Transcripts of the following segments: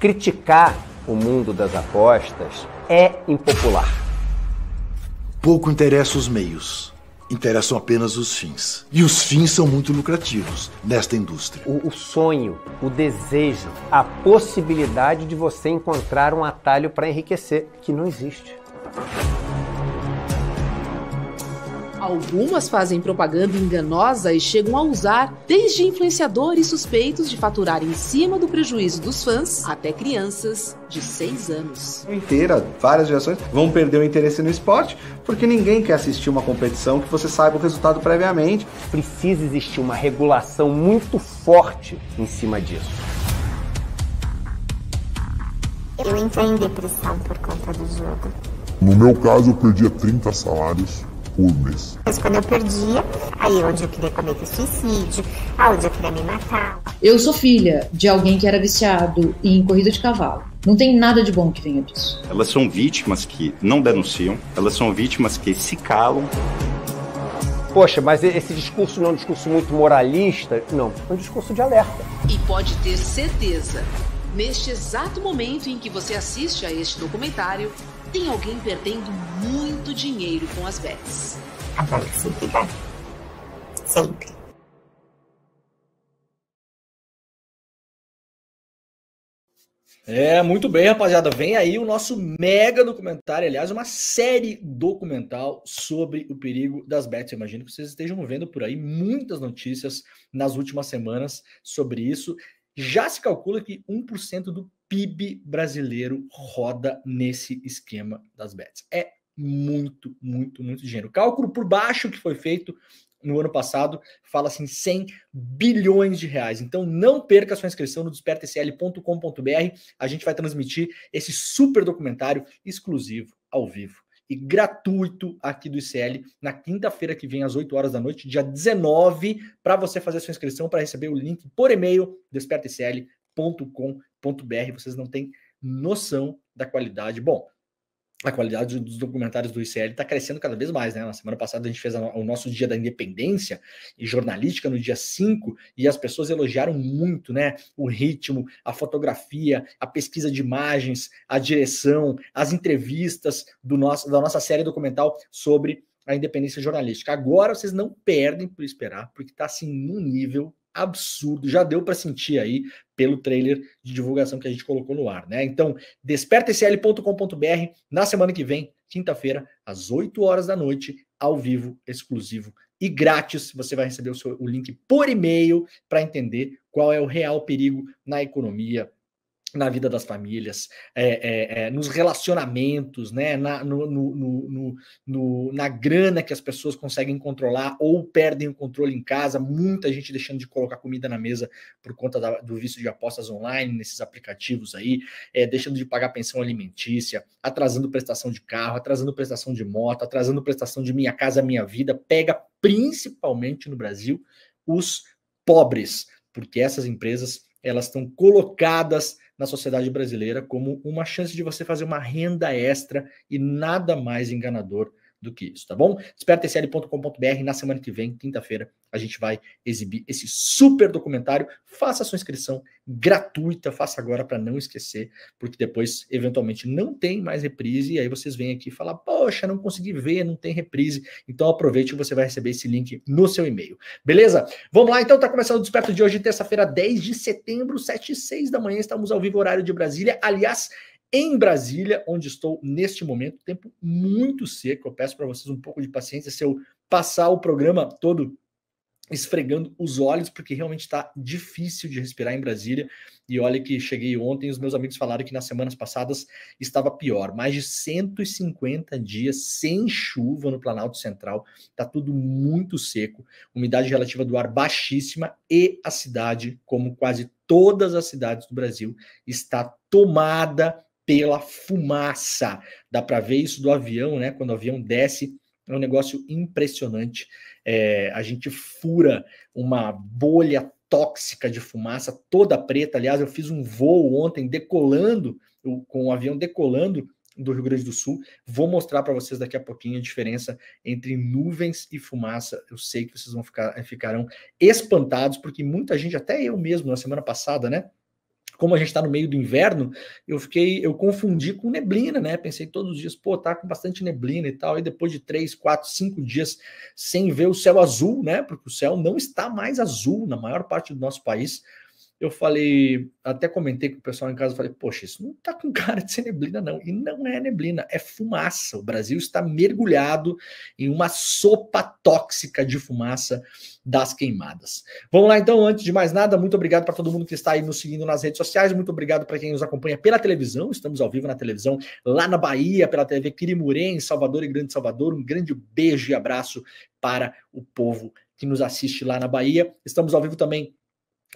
criticar o mundo das apostas é impopular. Pouco interessa os meios, interessam apenas os fins. E os fins são muito lucrativos nesta indústria. O, o sonho, o desejo, a possibilidade de você encontrar um atalho para enriquecer, que não existe. Algumas fazem propaganda enganosa e chegam a usar desde influenciadores suspeitos de faturar em cima do prejuízo dos fãs até crianças de 6 anos. Inteira, várias gerações vão perder o interesse no esporte porque ninguém quer assistir uma competição que você saiba o resultado previamente. Precisa existir uma regulação muito forte em cima disso. Eu entrei em depressão por conta do jogo. No meu caso, eu perdia 30 salários mas quando eu perdia, aí é onde eu queria cometer suicídio, aonde eu queria me matar. Eu sou filha de alguém que era viciado em corrida de cavalo. Não tem nada de bom que venha disso. Elas são vítimas que não denunciam, elas são vítimas que se calam. Poxa, mas esse discurso não é um discurso muito moralista, não, é um discurso de alerta. E pode ter certeza, neste exato momento em que você assiste a este documentário, tem alguém perdendo muito dinheiro com as bets. Sempre. É, muito bem, rapaziada. Vem aí o nosso mega documentário, aliás, uma série documental sobre o perigo das bets. Eu imagino que vocês estejam vendo por aí muitas notícias nas últimas semanas sobre isso. Já se calcula que 1% do PIB brasileiro roda nesse esquema das bets. É muito, muito, muito dinheiro. O cálculo por baixo que foi feito no ano passado fala assim 100 bilhões de reais. Então não perca sua inscrição no despertacl.com.br. A gente vai transmitir esse super documentário exclusivo ao vivo e gratuito aqui do ICL na quinta-feira que vem às 8 horas da noite, dia 19, para você fazer sua inscrição para receber o link por e-mail despertacl.com.br com.br Vocês não têm noção da qualidade. Bom, a qualidade dos documentários do ICL está crescendo cada vez mais, né? Na semana passada a gente fez o nosso Dia da Independência e jornalística no dia 5 e as pessoas elogiaram muito, né? O ritmo, a fotografia, a pesquisa de imagens, a direção, as entrevistas do nosso, da nossa série documental sobre a independência jornalística. Agora vocês não perdem por esperar, porque está assim num nível absurdo, já deu para sentir aí pelo trailer de divulgação que a gente colocou no ar, né? Então, despertacl.com.br na semana que vem, quinta-feira, às 8 horas da noite, ao vivo, exclusivo e grátis. Você vai receber o, seu, o link por e-mail para entender qual é o real perigo na economia na vida das famílias, é, é, é, nos relacionamentos, né, na, no, no, no, na grana que as pessoas conseguem controlar ou perdem o controle em casa, muita gente deixando de colocar comida na mesa por conta da, do vício de apostas online, nesses aplicativos aí, eh, deixando de pagar pensão alimentícia, atrasando prestação de carro, atrasando prestação de moto, atrasando prestação de minha casa, minha vida, pega principalmente no Brasil os pobres, porque essas empresas elas estão colocadas na sociedade brasileira como uma chance de você fazer uma renda extra e nada mais enganador do que isso, tá bom? Despertasl.com.br na semana que vem, quinta-feira, a gente vai exibir esse super documentário. Faça a sua inscrição gratuita, faça agora para não esquecer, porque depois eventualmente não tem mais reprise e aí vocês vêm aqui falar: "Poxa, não consegui ver, não tem reprise". Então aproveite, você vai receber esse link no seu e-mail. Beleza? Vamos lá, então tá começando o Desperto de hoje, terça-feira, 10 de setembro, 7 e 6 da manhã, estamos ao vivo horário de Brasília. Aliás, em Brasília, onde estou neste momento, tempo muito seco. Eu peço para vocês um pouco de paciência se eu passar o programa todo esfregando os olhos, porque realmente está difícil de respirar em Brasília. E olha que cheguei ontem, os meus amigos falaram que nas semanas passadas estava pior. Mais de 150 dias sem chuva no Planalto Central, está tudo muito seco, umidade relativa do ar baixíssima e a cidade, como quase todas as cidades do Brasil, está tomada pela fumaça. Dá para ver isso do avião, né? Quando o avião desce, é um negócio impressionante. É, a gente fura uma bolha tóxica de fumaça toda preta. Aliás, eu fiz um voo ontem decolando, com o um avião decolando do Rio Grande do Sul. Vou mostrar para vocês daqui a pouquinho a diferença entre nuvens e fumaça. Eu sei que vocês vão ficar ficarão espantados porque muita gente, até eu mesmo na semana passada, né, como a gente está no meio do inverno, eu fiquei, eu confundi com neblina, né? Pensei todos os dias, pô, tá com bastante neblina e tal. E depois de três, quatro, cinco dias sem ver o céu azul, né? Porque o céu não está mais azul na maior parte do nosso país eu falei, até comentei com o pessoal em casa, falei, poxa, isso não tá com cara de ser neblina, não. E não é neblina, é fumaça. O Brasil está mergulhado em uma sopa tóxica de fumaça das queimadas. Vamos lá, então, antes de mais nada, muito obrigado para todo mundo que está aí nos seguindo nas redes sociais, muito obrigado para quem nos acompanha pela televisão, estamos ao vivo na televisão lá na Bahia, pela TV Quirimurê, em Salvador e Grande Salvador. Um grande beijo e abraço para o povo que nos assiste lá na Bahia. Estamos ao vivo também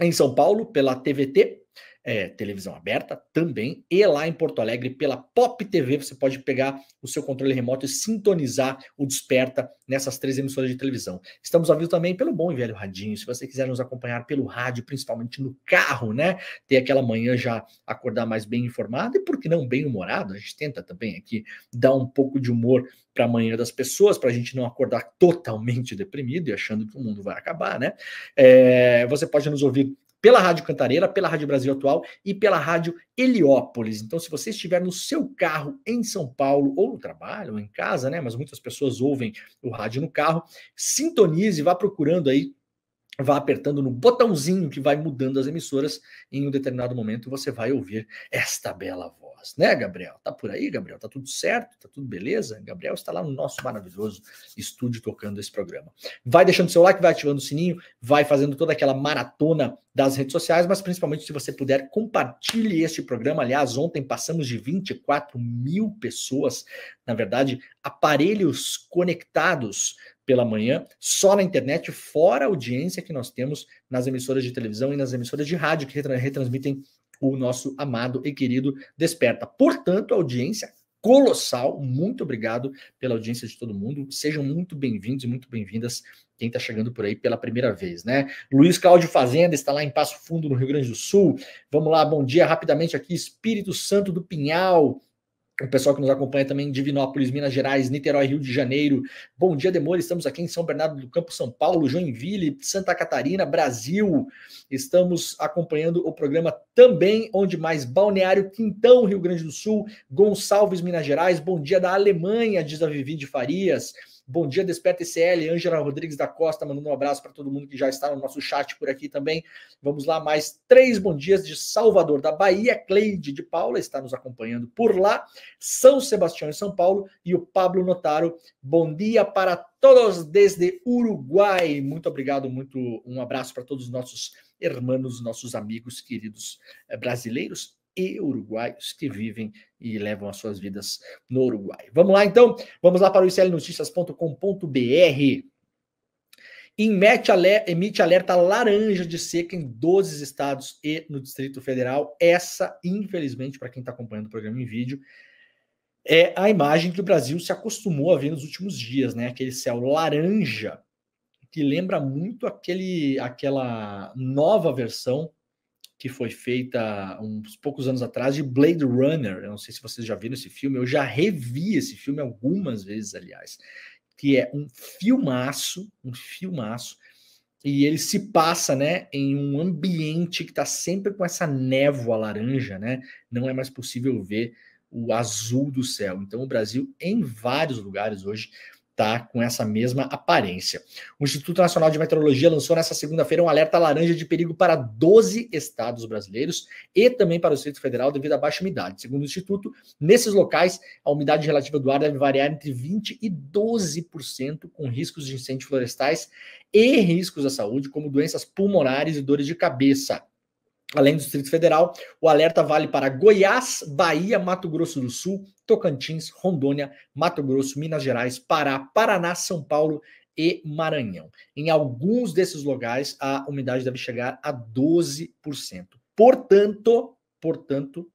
em São Paulo pela TVT é, televisão aberta também, e lá em Porto Alegre, pela Pop TV, você pode pegar o seu controle remoto e sintonizar o Desperta nessas três emissoras de televisão. Estamos ao vivo também pelo Bom e Velho Radinho, se você quiser nos acompanhar pelo rádio, principalmente no carro, né? Ter aquela manhã já acordar mais bem informado e, por que não, bem humorado. A gente tenta também aqui dar um pouco de humor para a manhã das pessoas, para a gente não acordar totalmente deprimido e achando que o mundo vai acabar, né? É, você pode nos ouvir pela Rádio Cantareira, pela Rádio Brasil Atual e pela Rádio Heliópolis. Então, se você estiver no seu carro em São Paulo, ou no trabalho, ou em casa, né? Mas muitas pessoas ouvem o rádio no carro, sintonize, vá procurando aí, vá apertando no botãozinho que vai mudando as emissoras. em um determinado momento você vai ouvir esta bela voz nós, né, Gabriel? Tá por aí, Gabriel? Tá tudo certo? Tá tudo beleza? Gabriel está lá no nosso maravilhoso estúdio tocando esse programa. Vai deixando seu like, vai ativando o sininho, vai fazendo toda aquela maratona das redes sociais, mas principalmente se você puder, compartilhe este programa. Aliás, ontem passamos de 24 mil pessoas, na verdade, aparelhos conectados pela manhã, só na internet, fora a audiência que nós temos nas emissoras de televisão e nas emissoras de rádio que retransmitem o nosso amado e querido Desperta. Portanto, audiência colossal. Muito obrigado pela audiência de todo mundo. Sejam muito bem-vindos e muito bem-vindas quem está chegando por aí pela primeira vez, né? Luiz Cláudio Fazenda está lá em Passo Fundo, no Rio Grande do Sul. Vamos lá, bom dia rapidamente aqui. Espírito Santo do Pinhal, o pessoal que nos acompanha também Divinópolis, Minas Gerais, Niterói, Rio de Janeiro. Bom dia, Demore. Estamos aqui em São Bernardo do Campo, São Paulo, Joinville, Santa Catarina, Brasil. Estamos acompanhando o programa também, onde mais Balneário Quintão, Rio Grande do Sul, Gonçalves, Minas Gerais. Bom dia da Alemanha, diz a Vivi de Farias. Bom dia, Desperta ICL, Ângela Rodrigues da Costa, mandando um abraço para todo mundo que já está no nosso chat por aqui também. Vamos lá, mais três bom dias de Salvador, da Bahia, Cleide de Paula está nos acompanhando por lá, São Sebastião e São Paulo, e o Pablo Notaro. Bom dia para todos desde Uruguai. Muito obrigado, muito um abraço para todos os nossos irmãos, nossos amigos queridos eh, brasileiros e uruguaios que vivem e levam as suas vidas no Uruguai. Vamos lá então, vamos lá para o iclnoticias.com.br. Emite alerta laranja de seca em 12 estados e no Distrito Federal. Essa, infelizmente, para quem está acompanhando o programa em vídeo, é a imagem que o Brasil se acostumou a ver nos últimos dias, né? Aquele céu laranja que lembra muito aquele, aquela nova versão que foi feita uns poucos anos atrás de Blade Runner. Eu não sei se vocês já viram esse filme, eu já revi esse filme algumas vezes, aliás, que é um filmaço, um filmaço, e ele se passa, né, em um ambiente que está sempre com essa névoa laranja, né? Não é mais possível ver o azul do céu. Então o Brasil em vários lugares hoje Tá com essa mesma aparência. O Instituto Nacional de Meteorologia lançou nesta segunda-feira um alerta laranja de perigo para 12 estados brasileiros e também para o Distrito Federal devido à baixa umidade. Segundo o Instituto, nesses locais, a umidade relativa do ar deve variar entre 20% e 12%, com riscos de incêndios florestais e riscos à saúde, como doenças pulmonares e dores de cabeça. Além do Distrito Federal, o alerta vale para Goiás, Bahia, Mato Grosso do Sul, Tocantins, Rondônia, Mato Grosso, Minas Gerais, Pará, Paraná, São Paulo e Maranhão. Em alguns desses lugares, a umidade deve chegar a 12%. Portanto, portanto,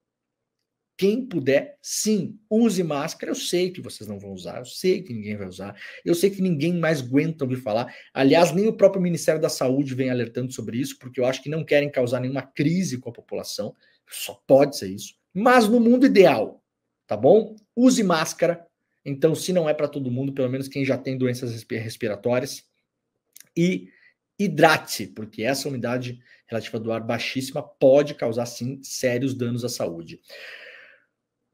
quem puder, sim, use máscara. Eu sei que vocês não vão usar, eu sei que ninguém vai usar, eu sei que ninguém mais aguenta ouvir falar. Aliás, nem o próprio Ministério da Saúde vem alertando sobre isso, porque eu acho que não querem causar nenhuma crise com a população. Só pode ser isso. Mas no mundo ideal, tá bom? Use máscara. Então, se não é para todo mundo, pelo menos quem já tem doenças respiratórias. E hidrate, porque essa umidade relativa do ar baixíssima pode causar, sim, sérios danos à saúde.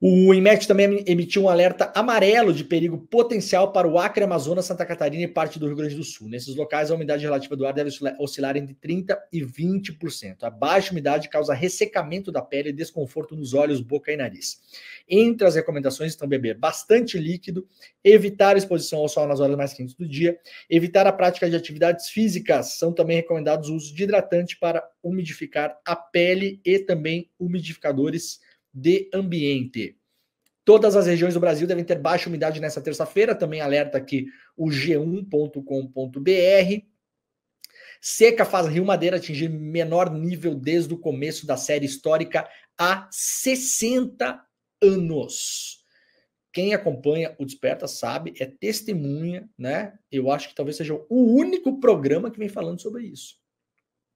O IMET também emitiu um alerta amarelo de perigo potencial para o Acre, Amazonas, Santa Catarina e parte do Rio Grande do Sul. Nesses locais, a umidade relativa do ar deve oscilar entre 30% e 20%. A baixa umidade causa ressecamento da pele e desconforto nos olhos, boca e nariz. Entre as recomendações estão beber bastante líquido, evitar exposição ao sol nas horas mais quentes do dia, evitar a prática de atividades físicas. São também recomendados o uso de hidratante para umidificar a pele e também umidificadores de ambiente. Todas as regiões do Brasil devem ter baixa umidade nessa terça-feira, também alerta aqui o g1.com.br. Seca faz Rio Madeira atingir menor nível desde o começo da série histórica há 60 anos. Quem acompanha o Desperta sabe, é testemunha, né? Eu acho que talvez seja o único programa que vem falando sobre isso.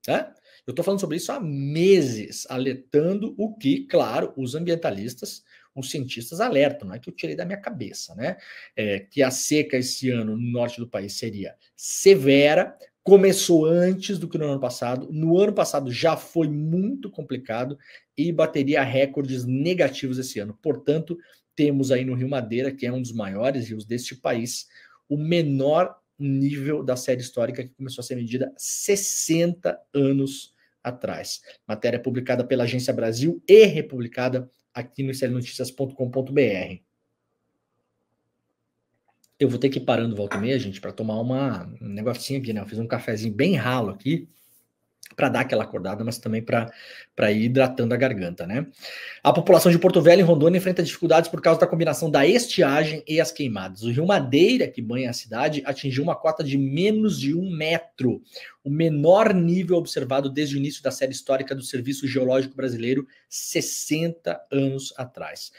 Né? Eu estou falando sobre isso há meses, alertando o que, claro, os ambientalistas, os cientistas alertam, não é que eu tirei da minha cabeça, né? É, que a seca esse ano no norte do país seria severa, começou antes do que no ano passado. No ano passado já foi muito complicado e bateria recordes negativos esse ano. Portanto, temos aí no Rio Madeira, que é um dos maiores rios deste país, o menor nível da série histórica que começou a ser medida 60 anos atrás. Matéria publicada pela Agência Brasil e republicada aqui no clnoticias.com.br. Eu vou ter que ir parando volta meia, gente, para tomar uma, um negocinho aqui, né? Eu fiz um cafezinho bem ralo aqui para dar aquela acordada, mas também para ir hidratando a garganta, né? A população de Porto Velho e Rondônia enfrenta dificuldades por causa da combinação da estiagem e as queimadas. O rio Madeira, que banha a cidade, atingiu uma cota de menos de um metro, o menor nível observado desde o início da série histórica do Serviço Geológico Brasileiro, 60 anos atrás.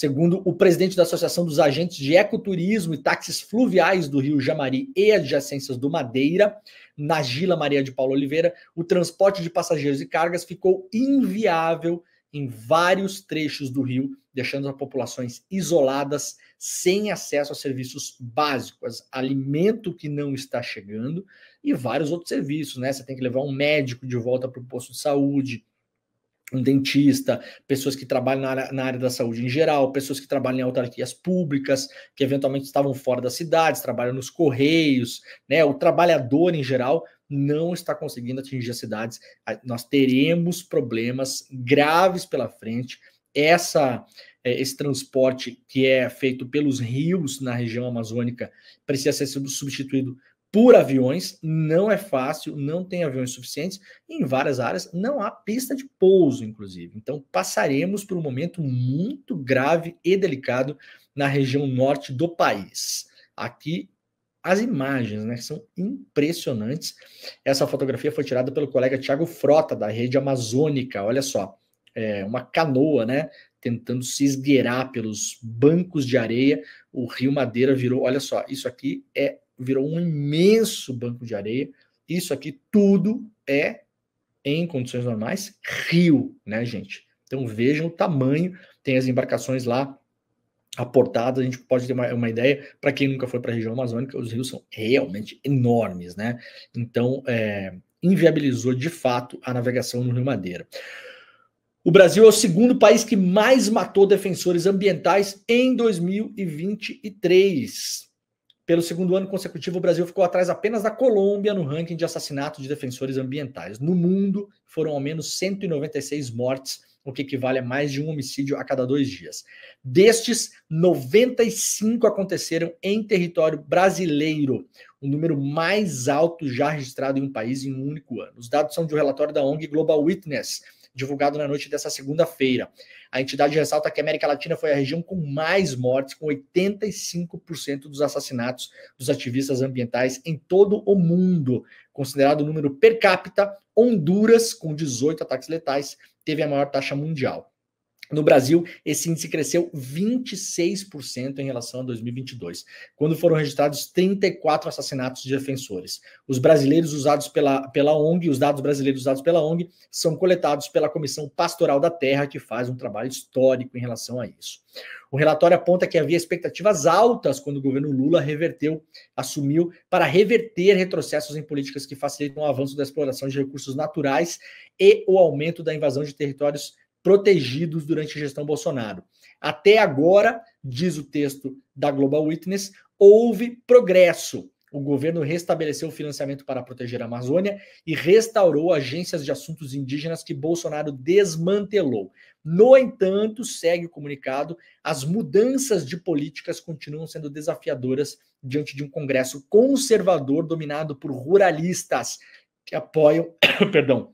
Segundo o presidente da Associação dos Agentes de Ecoturismo e Táxis Fluviais do Rio Jamari e adjacências do Madeira, na Gila Maria de Paulo Oliveira, o transporte de passageiros e cargas ficou inviável em vários trechos do rio, deixando as populações isoladas, sem acesso a serviços básicos, alimento que não está chegando e vários outros serviços, né? Você tem que levar um médico de volta para o posto de saúde, um dentista, pessoas que trabalham na área, na área, da saúde em geral, pessoas que trabalham em autarquias públicas, que eventualmente estavam fora das cidades, trabalham nos correios, né? O trabalhador em geral não está conseguindo atingir as cidades. Nós teremos problemas graves pela frente. Essa é, esse transporte que é feito pelos rios na região amazônica precisa ser substituído por aviões, não é fácil, não tem aviões suficientes, em várias áreas não há pista de pouso, inclusive. Então, passaremos por um momento muito grave e delicado na região norte do país. Aqui as imagens, né, são impressionantes. Essa fotografia foi tirada pelo colega Tiago Frota da Rede Amazônica. Olha só, é uma canoa, né, tentando se esgueirar pelos bancos de areia. O Rio Madeira virou, olha só, isso aqui é virou um imenso banco de areia. Isso aqui tudo é, em condições normais, rio, né, gente? Então vejam o tamanho, tem as embarcações lá aportadas, a gente pode ter uma, uma ideia, para quem nunca foi para a região amazônica, os rios são realmente enormes, né? Então, é, inviabilizou de fato a navegação no Rio Madeira. O Brasil é o segundo país que mais matou defensores ambientais em 2023. Pelo segundo ano consecutivo, o Brasil ficou atrás apenas da Colômbia no ranking de assassinatos de defensores ambientais. No mundo, foram ao menos 196 mortes, o que equivale a mais de um homicídio a cada dois dias. Destes, 95 aconteceram em território brasileiro, o número mais alto já registrado em um país em um único ano. Os dados são de um relatório da ONG Global Witness, divulgado na noite dessa segunda-feira. A entidade ressalta que a América Latina foi a região com mais mortes, com 85% dos assassinatos dos ativistas ambientais em todo o mundo. Considerado o número per capita, Honduras, com 18 ataques letais, teve a maior taxa mundial. No Brasil, esse índice cresceu 26% em relação a 2022, quando foram registrados 34 assassinatos de defensores. Os brasileiros usados pela, pela ONG, os dados brasileiros usados pela ONG, são coletados pela Comissão Pastoral da Terra, que faz um trabalho histórico em relação a isso. O relatório aponta que havia expectativas altas quando o governo Lula reverteu, assumiu, para reverter retrocessos em políticas que facilitam o avanço da exploração de recursos naturais e o aumento da invasão de territórios protegidos durante a gestão Bolsonaro. Até agora, diz o texto da Global Witness, houve progresso. O governo restabeleceu o financiamento para proteger a Amazônia e restaurou agências de assuntos indígenas que Bolsonaro desmantelou. No entanto, segue o comunicado, as mudanças de políticas continuam sendo desafiadoras diante de um Congresso conservador dominado por ruralistas que apoiam, perdão,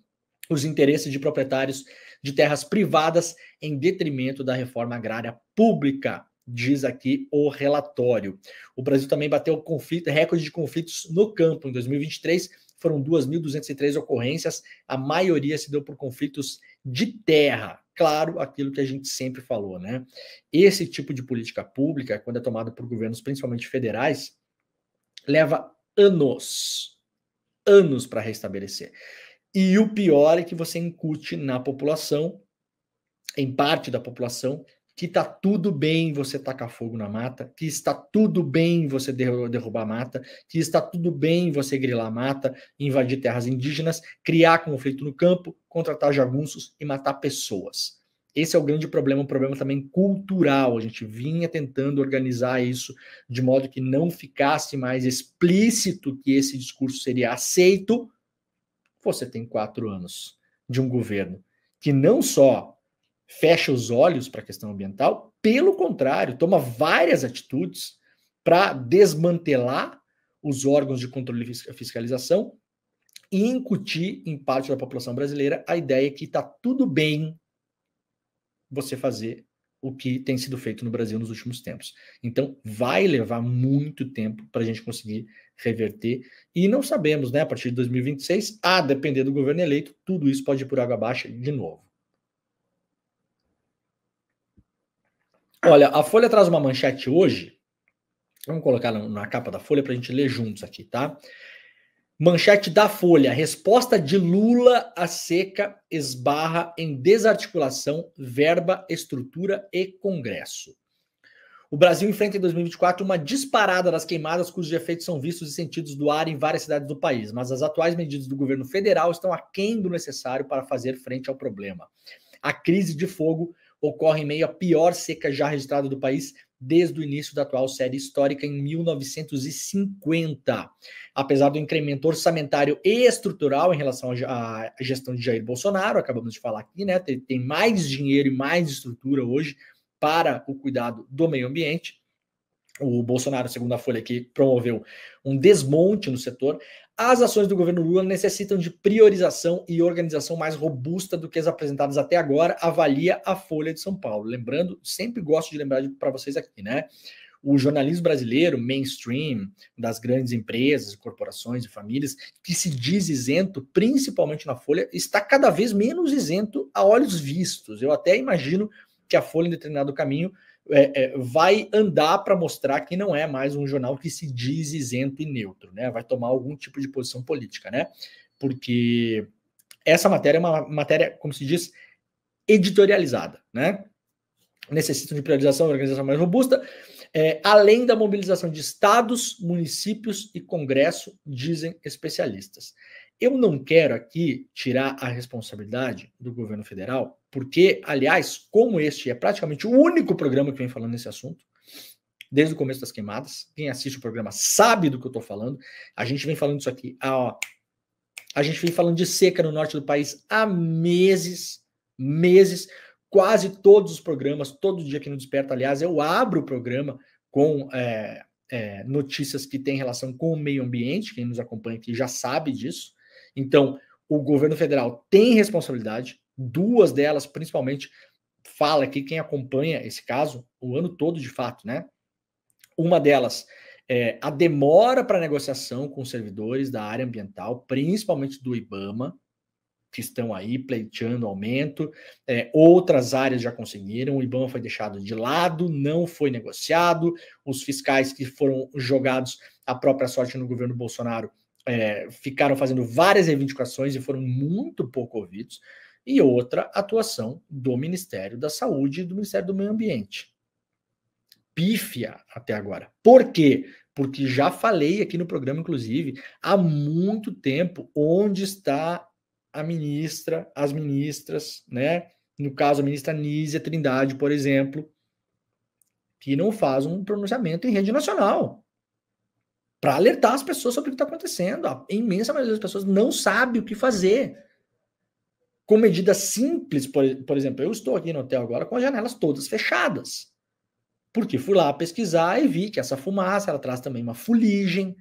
os interesses de proprietários de terras privadas em detrimento da reforma agrária pública, diz aqui o relatório. O Brasil também bateu conflito, recorde de conflitos no campo em 2023, foram 2.203 ocorrências, a maioria se deu por conflitos de terra. Claro, aquilo que a gente sempre falou, né? Esse tipo de política pública, quando é tomada por governos, principalmente federais, leva anos, anos para restabelecer. E o pior é que você incute na população, em parte da população, que está tudo bem você tacar fogo na mata, que está tudo bem você derrubar a mata, que está tudo bem você grilar a mata, invadir terras indígenas, criar conflito no campo, contratar jagunços e matar pessoas. Esse é o grande problema, um problema também cultural. A gente vinha tentando organizar isso de modo que não ficasse mais explícito que esse discurso seria aceito, você tem quatro anos de um governo que não só fecha os olhos para a questão ambiental, pelo contrário, toma várias atitudes para desmantelar os órgãos de controle e fiscalização e incutir em parte da população brasileira a ideia que está tudo bem você fazer o que tem sido feito no Brasil nos últimos tempos. Então, vai levar muito tempo para a gente conseguir reverter. E não sabemos, né? A partir de 2026, a depender do governo eleito, tudo isso pode ir por água abaixo de novo. Olha, a Folha traz uma manchete hoje. Vamos colocar na capa da Folha para a gente ler juntos aqui, tá? Manchete da Folha: resposta de Lula à seca esbarra em desarticulação, verba, estrutura e Congresso. O Brasil enfrenta em 2024 uma disparada das queimadas cujos efeitos são vistos e sentidos do ar em várias cidades do país, mas as atuais medidas do governo federal estão aquém do necessário para fazer frente ao problema. A crise de fogo ocorre em meio à pior seca já registrada do país desde o início da atual série histórica em 1950. Apesar do incremento orçamentário e estrutural em relação à gestão de Jair Bolsonaro, acabamos de falar aqui, né? Tem mais dinheiro e mais estrutura hoje para o cuidado do meio ambiente. O Bolsonaro, segundo a Folha aqui, promoveu um desmonte no setor. As ações do governo Lula necessitam de priorização e organização mais robusta do que as apresentadas até agora, avalia a Folha de São Paulo. Lembrando, sempre gosto de lembrar para vocês aqui, né? O jornalismo brasileiro, mainstream, das grandes empresas, corporações e famílias, que se diz isento, principalmente na Folha, está cada vez menos isento a olhos vistos. Eu até imagino que a Folha, em determinado caminho, é, é, vai andar para mostrar que não é mais um jornal que se diz isento e neutro, né? Vai tomar algum tipo de posição política, né? Porque essa matéria é uma matéria, como se diz, editorializada, né? Necessitam de priorização e organização mais robusta, é, além da mobilização de estados, municípios e congresso, dizem especialistas. Eu não quero aqui tirar a responsabilidade do governo federal porque, aliás, como este é praticamente o único programa que vem falando nesse assunto, desde o começo das queimadas, quem assiste o programa sabe do que eu estou falando, a gente vem falando isso aqui, ó, a gente vem falando de seca no norte do país há meses, meses, quase todos os programas, todo dia que no Desperta, aliás, eu abro o programa com é, é, notícias que têm relação com o meio ambiente, quem nos acompanha aqui já sabe disso. Então, o governo federal tem responsabilidade, duas delas, principalmente, fala aqui quem acompanha esse caso o ano todo de fato, né? Uma delas é a demora para negociação com servidores da área ambiental, principalmente do IBAMA, que estão aí pleiteando aumento. É, outras áreas já conseguiram, o IBAMA foi deixado de lado, não foi negociado. Os fiscais que foram jogados à própria sorte no governo Bolsonaro é, ficaram fazendo várias reivindicações e foram muito pouco ouvidos e outra atuação do Ministério da Saúde e do Ministério do Meio Ambiente. Pífia até agora. Por quê? Porque já falei aqui no programa, inclusive, há muito tempo onde está a ministra, as ministras, né? No caso, a ministra Nízia Trindade, por exemplo, que não faz um pronunciamento em rede nacional para alertar as pessoas sobre o que está acontecendo. A imensa maioria das pessoas não sabe o que fazer com medidas simples, por, por exemplo, eu estou aqui no hotel agora com as janelas todas fechadas. Porque fui lá pesquisar e vi que essa fumaça ela traz também uma fuligem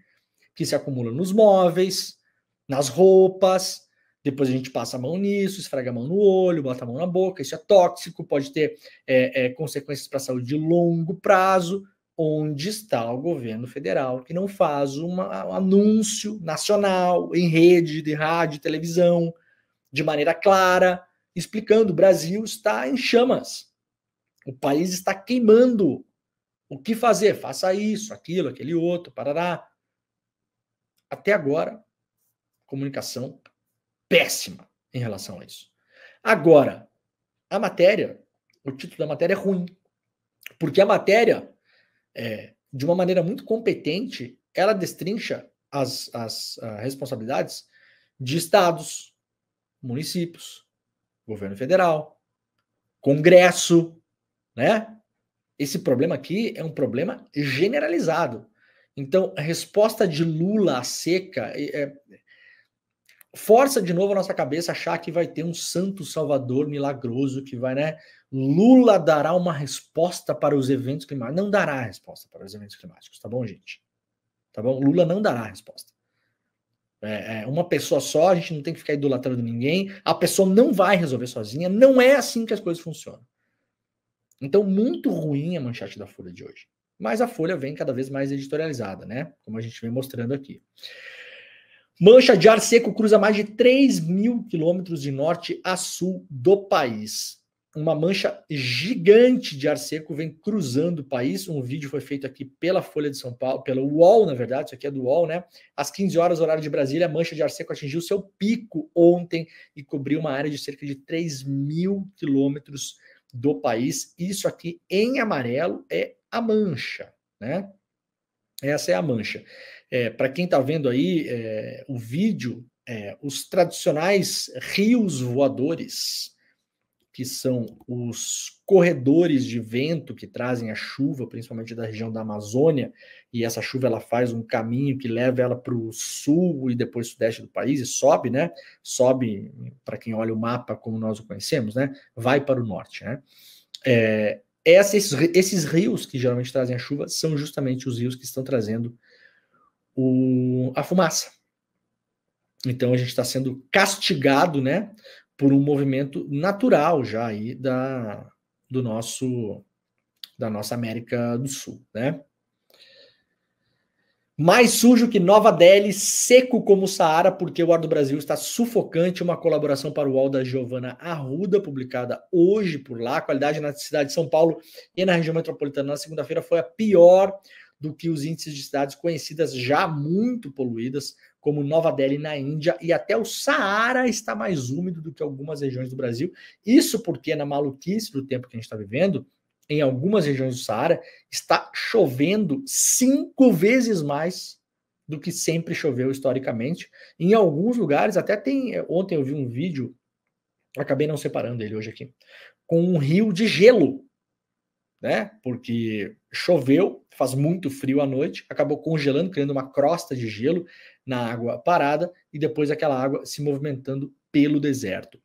que se acumula nos móveis, nas roupas. Depois a gente passa a mão nisso, esfrega a mão no olho, bota a mão na boca. Isso é tóxico, pode ter é, é, consequências para a saúde de longo prazo. Onde está o governo federal que não faz uma, um anúncio nacional em rede de rádio, televisão, de maneira clara, explicando: o Brasil está em chamas, o país está queimando. O que fazer? Faça isso, aquilo, aquele outro, parará. Até agora, comunicação péssima em relação a isso. Agora, a matéria, o título da matéria é ruim, porque a matéria, é, de uma maneira muito competente, ela destrincha as, as uh, responsabilidades de estados, municípios, governo federal, Congresso, né? Esse problema aqui é um problema generalizado. Então, a resposta de Lula à seca é, é força de novo a nossa cabeça achar que vai ter um santo salvador milagroso que vai, né? Lula dará uma resposta para os eventos climáticos. Não dará resposta para os eventos climáticos, tá bom, gente? Tá bom? Lula não dará resposta. É, é, uma pessoa só, a gente não tem que ficar idolatrando ninguém. A pessoa não vai resolver sozinha. Não é assim que as coisas funcionam. Então, muito ruim a manchete da Folha de hoje. Mas a Folha vem cada vez mais editorializada, né? Como a gente vem mostrando aqui. Mancha de ar seco cruza mais de 3 mil quilômetros de norte a sul do país uma mancha gigante de ar seco vem cruzando o país. Um vídeo foi feito aqui pela Folha de São Paulo, pela UOL, na verdade, isso aqui é do UOL, né? Às 15 horas, horário de Brasília, a mancha de ar seco atingiu seu pico ontem e cobriu uma área de cerca de 3 mil quilômetros do país. Isso aqui em amarelo é a mancha, né? Essa é a mancha. É, Para quem está vendo aí é, o vídeo, é, os tradicionais rios voadores que são os corredores de vento que trazem a chuva, principalmente da região da Amazônia, e essa chuva ela faz um caminho que leva ela para o sul e depois sudeste do país e sobe, né? Sobe para quem olha o mapa como nós o conhecemos, né? Vai para o norte, né? É, esses, esses rios que geralmente trazem a chuva são justamente os rios que estão trazendo o, a fumaça. Então a gente está sendo castigado, né, por um movimento natural já aí da, do nosso, da nossa América do Sul, né? Mais sujo que Nova Delhi, seco como o Saara, porque o ar do Brasil está sufocante. Uma colaboração para o UOL da Giovana Arruda, publicada hoje por lá. A qualidade na cidade de São Paulo e na região metropolitana na segunda-feira foi a pior do que os índices de cidades conhecidas já muito poluídas como Nova Delhi na Índia e até o Saara está mais úmido do que algumas regiões do Brasil. Isso porque é na maluquice do tempo que a gente está vivendo, em algumas regiões do Saara está chovendo cinco vezes mais do que sempre choveu historicamente. Em alguns lugares até tem. Ontem eu vi um vídeo, acabei não separando ele hoje aqui, com um rio de gelo né? Porque choveu, faz muito frio à noite, acabou congelando, criando uma crosta de gelo na água parada e depois aquela água se movimentando pelo deserto.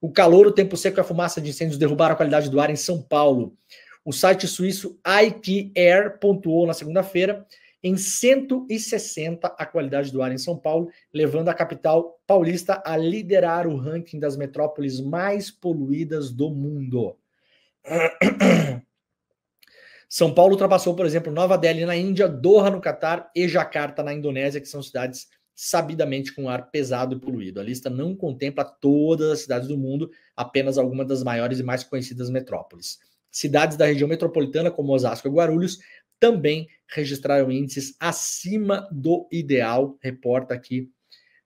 O calor, o tempo seco e a fumaça de incêndios derrubaram a qualidade do ar em São Paulo. O site suíço IKEAIR Air pontuou na segunda-feira em 160 a qualidade do ar em São Paulo, levando a capital paulista a liderar o ranking das metrópoles mais poluídas do mundo. São Paulo ultrapassou, por exemplo, Nova Delhi na Índia, Doha no Catar e Jakarta na Indonésia, que são cidades sabidamente com ar pesado e poluído. A lista não contempla todas as cidades do mundo, apenas algumas das maiores e mais conhecidas metrópoles. Cidades da região metropolitana, como Osasco e Guarulhos, também registraram índices acima do ideal, reporta aqui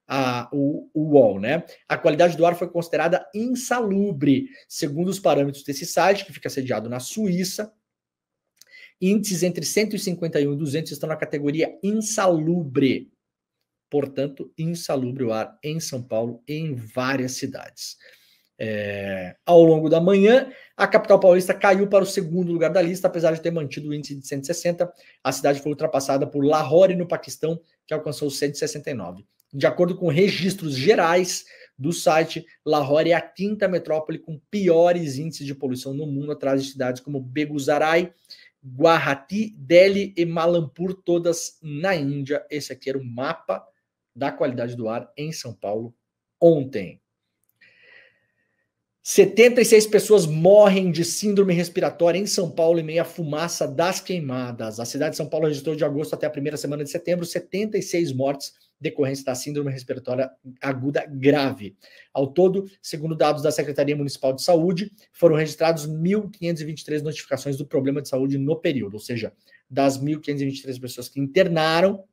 a, o, o UOL, né? A qualidade do ar foi considerada insalubre, segundo os parâmetros desse site, que fica sediado na Suíça, Índices entre 151 e 200 estão na categoria insalubre. Portanto, insalubre o ar em São Paulo e em várias cidades. É, ao longo da manhã, a capital paulista caiu para o segundo lugar da lista, apesar de ter mantido o índice de 160. A cidade foi ultrapassada por Lahore, no Paquistão, que alcançou 169. De acordo com registros gerais do site, Lahore é a quinta metrópole com piores índices de poluição no mundo, atrás de cidades como Begusarai, Guwahati, Delhi e Malampur, todas na Índia. Esse aqui era o mapa da qualidade do ar em São Paulo ontem. 76 pessoas morrem de síndrome respiratória em São Paulo em meio à fumaça das queimadas. A cidade de São Paulo registrou de agosto até a primeira semana de setembro 76 mortes decorrentes da síndrome respiratória aguda grave. Ao todo, segundo dados da Secretaria Municipal de Saúde, foram registrados 1.523 notificações do problema de saúde no período, ou seja, das 1.523 pessoas que internaram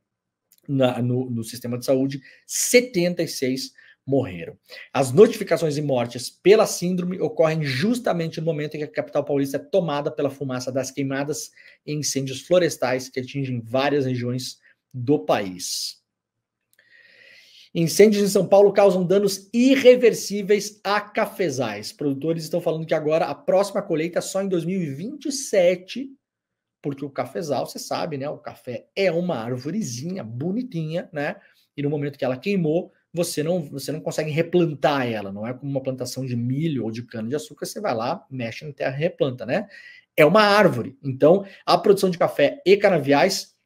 na, no, no sistema de saúde, 76 morreram. As notificações de mortes pela síndrome ocorrem justamente no momento em que a capital paulista é tomada pela fumaça das queimadas e incêndios florestais que atingem várias regiões do país. Incêndios em São Paulo causam danos irreversíveis a cafezais. Produtores estão falando que agora a próxima colheita é só em 2027, porque o cafezal, você sabe, né? O café é uma árvorezinha bonitinha, né? E no momento que ela queimou, você não, você não consegue replantar ela, não é como uma plantação de milho ou de cana-de-açúcar, você vai lá, mexe na terra replanta, né? É uma árvore. Então, a produção de café e canaviais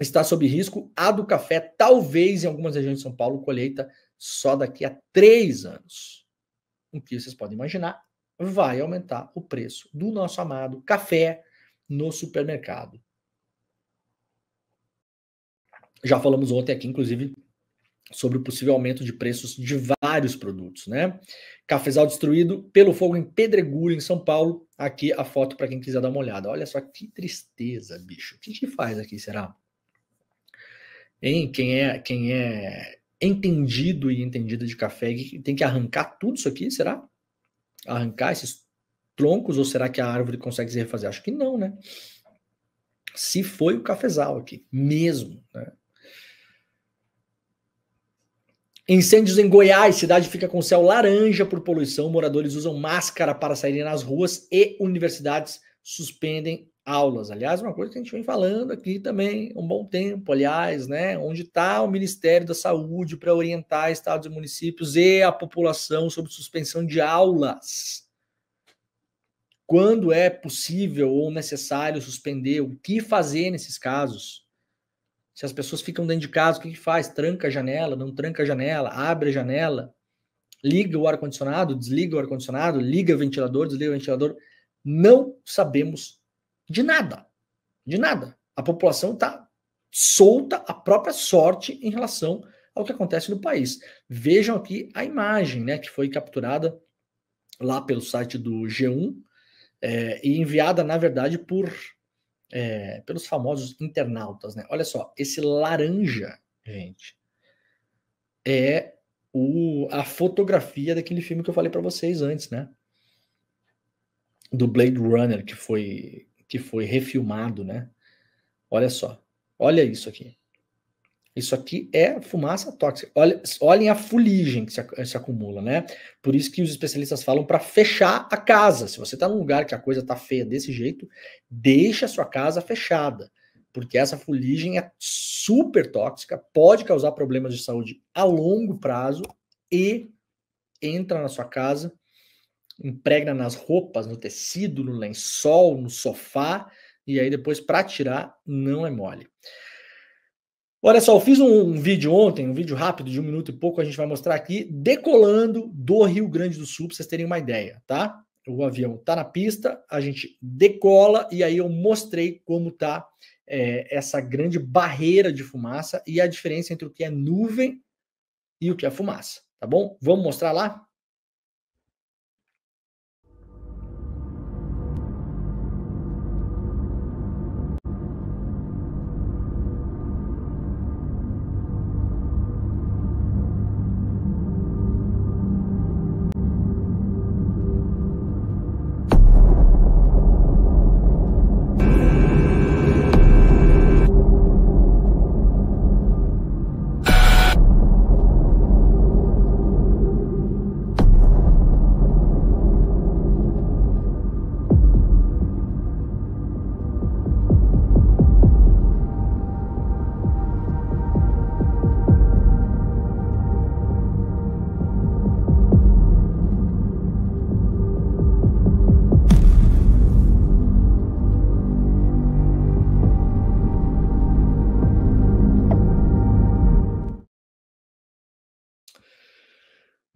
está sob risco. A do café, talvez em algumas regiões de São Paulo, colheita só daqui a três anos. O que vocês podem imaginar, vai aumentar o preço do nosso amado café no supermercado. Já falamos ontem aqui, inclusive, sobre o possível aumento de preços de vários produtos, né? Cafezal destruído pelo fogo em Pedregulho, em São Paulo. Aqui a foto para quem quiser dar uma olhada. Olha só que tristeza, bicho. O que, que faz aqui, será? Hein? Quem é, quem é entendido e entendida de café tem que arrancar tudo isso aqui, será? Arrancar esses troncos ou será que a árvore consegue se refazer? Acho que não, né? Se foi o cafezal aqui, mesmo, né? Incêndios em Goiás, cidade fica com céu laranja por poluição, moradores usam máscara para saírem nas ruas e universidades suspendem aulas. Aliás, uma coisa que a gente vem falando aqui também um bom tempo, aliás, né? Onde está o Ministério da Saúde para orientar estados e municípios e a população sobre suspensão de aulas? Quando é possível ou necessário suspender? O que fazer nesses casos? Se as pessoas ficam dentro de casa, o que, que faz? Tranca a janela, não tranca a janela, abre a janela, liga o ar-condicionado, desliga o ar-condicionado, liga o ventilador, desliga o ventilador. Não sabemos de nada. De nada. A população está solta a própria sorte em relação ao que acontece no país. Vejam aqui a imagem né, que foi capturada lá pelo site do G1 é, eh, e enviada, na verdade, por é, pelos famosos internautas, né? Olha só, esse laranja, gente, é o, a fotografia daquele filme que eu falei para vocês antes, né? Do Blade Runner que foi que foi refilmado, né? Olha só, olha isso aqui. Isso aqui é fumaça tóxica. olhem a fuligem que se, se, acumula, né? Por isso que os especialistas falam para fechar a casa. Se você está num lugar que a coisa está feia desse jeito, deixa a sua casa fechada, porque essa fuligem é super tóxica, pode causar problemas de saúde a longo prazo e entra na sua casa, impregna nas roupas, no tecido, no lençol, no sofá, e aí depois para tirar não é mole. Olha só, eu fiz um, vídeo ontem, um vídeo rápido de um minuto e pouco, a gente vai mostrar aqui, decolando do Rio Grande do Sul, para vocês terem uma ideia, tá? O avião tá na pista, a gente decola e aí eu mostrei como tá é, essa grande barreira de fumaça e a diferença entre o que é nuvem e o que é fumaça, tá bom? Vamos mostrar lá?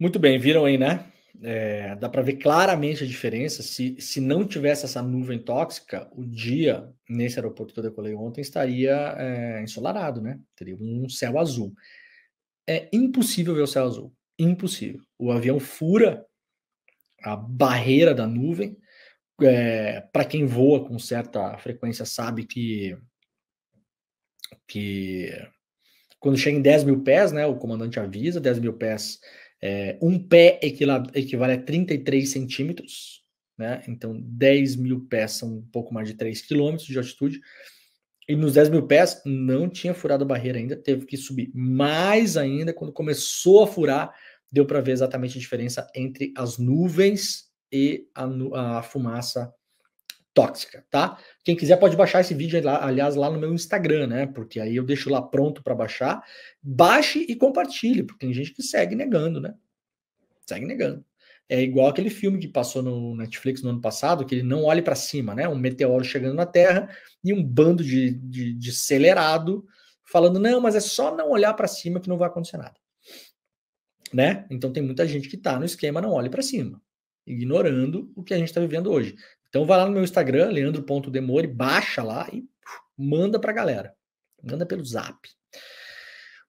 Muito bem, viram aí, né? É, dá para ver claramente a diferença. Se, se não tivesse essa nuvem tóxica, o dia nesse aeroporto que eu decolei ontem estaria é, ensolarado, né? Teria um céu azul. É impossível ver o céu azul. Impossível. O avião fura a barreira da nuvem. É, para quem voa com certa frequência, sabe que, que quando chega em 10 mil pés, né? O comandante avisa, 10 mil pés é, um pé equivale a 33 centímetros, né? Então, 10 mil pés são um pouco mais de 3 quilômetros de altitude. E nos 10 mil pés não tinha furado a barreira ainda, teve que subir mais ainda. Quando começou a furar, deu para ver exatamente a diferença entre as nuvens e a, a fumaça tóxica, tá? Quem quiser pode baixar esse vídeo, aliás, lá no meu Instagram, né? Porque aí eu deixo lá pronto para baixar. Baixe e compartilhe, porque tem gente que segue negando, né? Segue negando. É igual aquele filme que passou no Netflix no ano passado, que ele não olha para cima, né? Um meteoro chegando na Terra e um bando de, de, de acelerado falando, não, mas é só não olhar para cima que não vai acontecer nada. Né? Então tem muita gente que está no esquema não olhe para cima ignorando o que a gente está vivendo hoje. Então vai lá no meu Instagram, leandro.demore, baixa lá e manda pra galera. Manda pelo zap.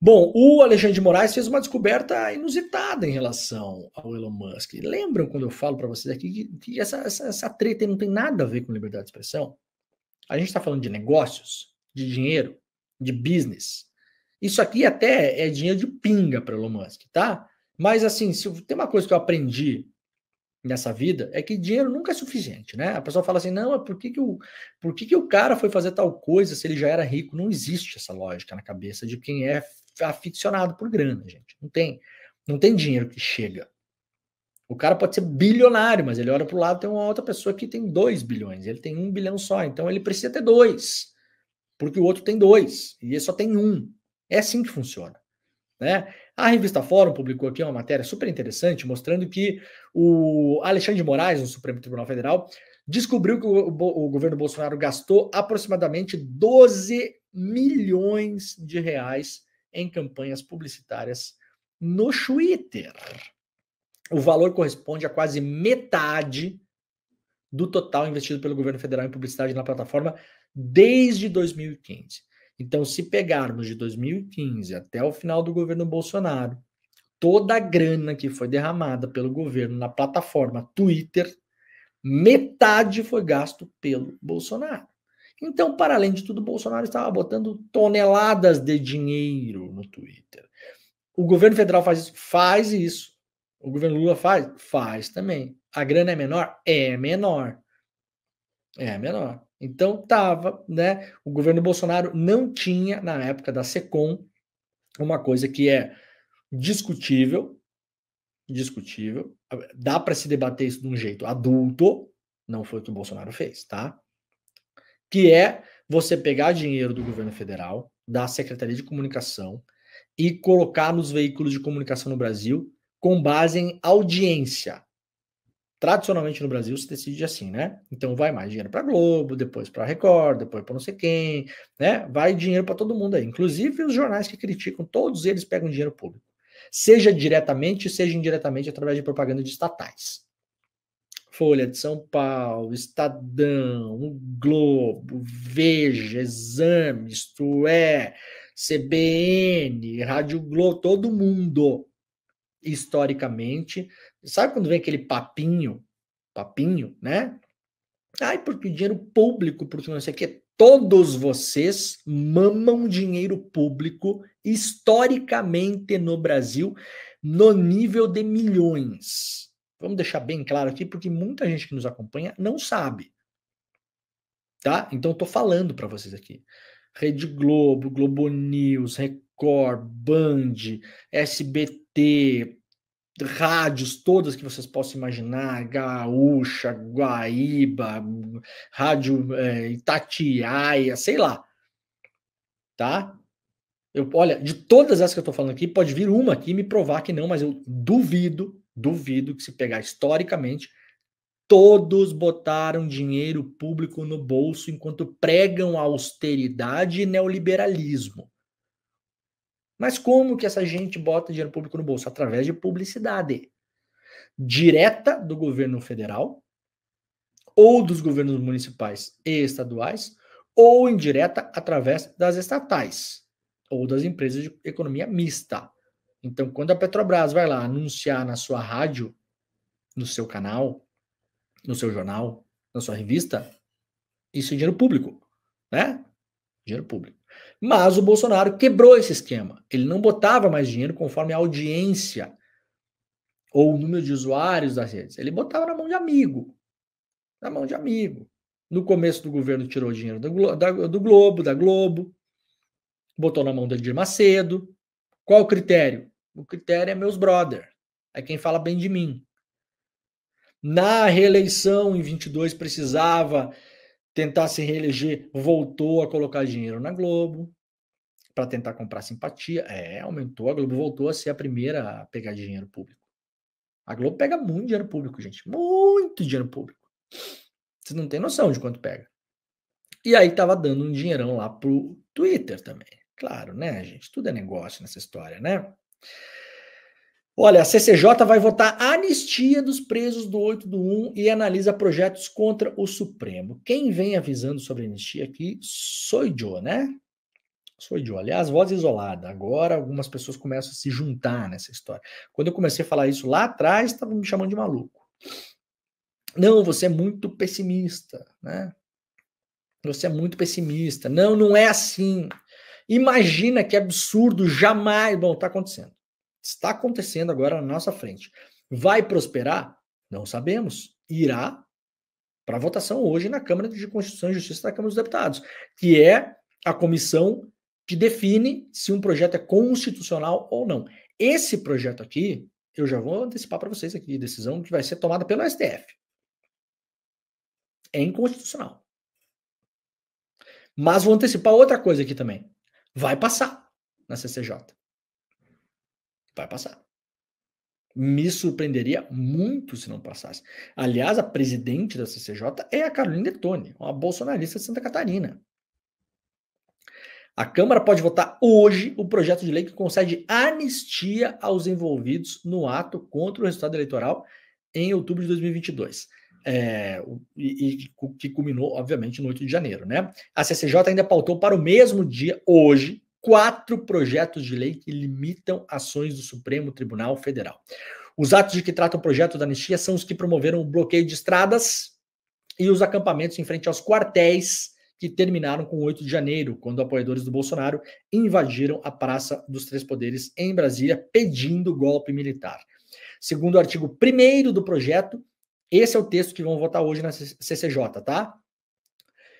Bom, o Alexandre de Moraes fez uma descoberta inusitada em relação ao Elon Musk. Lembram quando eu falo para vocês aqui que, que essa, essa, essa, treta não tem nada a ver com liberdade de expressão? A gente está falando de negócios, de dinheiro, de business. Isso aqui até é dinheiro de pinga para Elon Musk, tá? Mas assim, se tem uma coisa que eu aprendi nessa vida é que dinheiro nunca é suficiente, né? A pessoa fala assim, não, por que que, o, por que que o cara foi fazer tal coisa se ele já era rico? Não existe essa lógica na cabeça de quem é aficionado por grana, gente. Não tem, não tem dinheiro que chega. O cara pode ser bilionário, mas ele olha para o lado tem uma outra pessoa que tem 2 bilhões, ele tem um bilhão só, então ele precisa ter dois, porque o outro tem dois e ele só tem um. É assim que funciona, né? A revista Fórum publicou aqui uma matéria super interessante mostrando que o Alexandre de Moraes, no Supremo Tribunal Federal, descobriu que o, o, o governo Bolsonaro gastou aproximadamente 12 milhões de reais em campanhas publicitárias no Twitter. O valor corresponde a quase metade do total investido pelo governo federal em publicidade na plataforma desde 2015. Então, se pegarmos de 2015 até o final do governo Bolsonaro, toda a grana que foi derramada pelo governo na plataforma Twitter, metade foi gasto pelo Bolsonaro. Então, para além de tudo, Bolsonaro estava botando toneladas de dinheiro no Twitter. O governo federal faz isso? Faz isso. O governo Lula faz? Faz também. A grana é menor? É menor. É menor. Então tava, né? O governo Bolsonaro não tinha na época da Secom uma coisa que é discutível, discutível. Dá para se debater isso de um jeito adulto, não foi o que o Bolsonaro fez, tá? Que é você pegar dinheiro do governo federal, da Secretaria de Comunicação e colocar nos veículos de comunicação no Brasil com base em audiência tradicionalmente no Brasil se decide assim, né? Então vai mais dinheiro para Globo, depois para Record, depois para não sei quem, né? Vai dinheiro para todo mundo aí, inclusive os jornais que criticam, todos eles pegam dinheiro público, seja diretamente, seja indiretamente através de propaganda de estatais. Folha de São Paulo, Estadão, Globo, Veja, Exame, isto é, CBN, Rádio Globo, todo mundo historicamente Sabe quando vem aquele papinho, papinho, né? Ai, porque o dinheiro público, porque não sei o quê. Todos vocês mamam dinheiro público historicamente no Brasil no nível de milhões. Vamos deixar bem claro aqui, porque muita gente que nos acompanha não sabe. Tá? Então estou falando para vocês aqui. Rede Globo, Globo News, Record, Band, SBT, rádios todas que vocês possam imaginar, Gaúcha, Guaíba, Rádio é, Itatiaia, sei lá. Tá? Eu, olha, de todas essas que eu tô falando aqui, pode vir uma aqui e me provar que não, mas eu duvido, duvido que se pegar historicamente, todos botaram dinheiro público no bolso enquanto pregam austeridade e neoliberalismo. Mas como que essa gente bota dinheiro público no bolso? Através de publicidade direta do governo federal ou dos governos municipais e estaduais ou indireta através das estatais ou das empresas de economia mista. Então, quando a Petrobras vai lá anunciar na sua rádio, no seu canal, no seu jornal, na sua revista, isso é dinheiro público, né? Dinheiro público. Mas o Bolsonaro quebrou esse esquema. Ele não botava mais dinheiro conforme a audiência ou o número de usuários das redes. Ele botava na mão de amigo. Na mão de amigo. No começo do governo tirou dinheiro do, da, do Globo, da Globo, botou na mão do Edir Macedo. Qual o critério? O critério é meus brother. É quem fala bem de mim. Na reeleição em 22 precisava tentar se reeleger, voltou a colocar dinheiro na Globo para tentar comprar simpatia. É, aumentou, a Globo voltou a ser a primeira a pegar dinheiro público. A Globo pega muito dinheiro público, gente, muito dinheiro público. Vocês não têm noção de quanto pega. E aí tava dando um dinheirão lá pro Twitter também. Claro, né, gente? Tudo é negócio nessa história, né? Olha, a CCJ vai votar anistia dos presos do 8 do 1 e analisa projetos contra o Supremo. Quem vem avisando sobre anistia aqui sou eu, né? Sou eu. Aliás, voz isolada. Agora algumas pessoas começam a se juntar nessa história. Quando eu comecei a falar isso lá atrás, estavam me chamando de maluco. Não, você é muito pessimista, né? Você é muito pessimista. Não, não é assim. Imagina que absurdo, jamais. Bom, tá acontecendo. Está acontecendo agora na nossa frente. Vai prosperar? Não sabemos. Irá para votação hoje na Câmara de Constituição e Justiça da Câmara dos Deputados, que é a comissão que define se um projeto é constitucional ou não. Esse projeto aqui, eu já vou antecipar para vocês aqui, decisão que vai ser tomada pelo STF. É inconstitucional. Mas vou antecipar outra coisa aqui também. Vai passar na CCJ. Vai passar. Me surpreenderia muito se não passasse. Aliás, a presidente da CCJ é a Carolina Detone, uma bolsonarista de Santa Catarina. A Câmara pode votar hoje o projeto de lei que concede anistia aos envolvidos no ato contra o resultado eleitoral em outubro de 2022. É, eh, e, e que culminou, obviamente, no 8 de janeiro. Né? A CCJ ainda pautou para o mesmo dia, hoje, quatro projetos de lei que limitam ações do Supremo Tribunal Federal. Os atos de que trata o projeto da anistia são os que promoveram o bloqueio de estradas e os acampamentos em frente aos quartéis que terminaram com o 8 de janeiro, quando apoiadores do Bolsonaro invadiram a Praça dos Três Poderes em Brasília pedindo golpe militar. Segundo o artigo 1 do projeto, esse é o texto que vão votar hoje na CCJ, tá?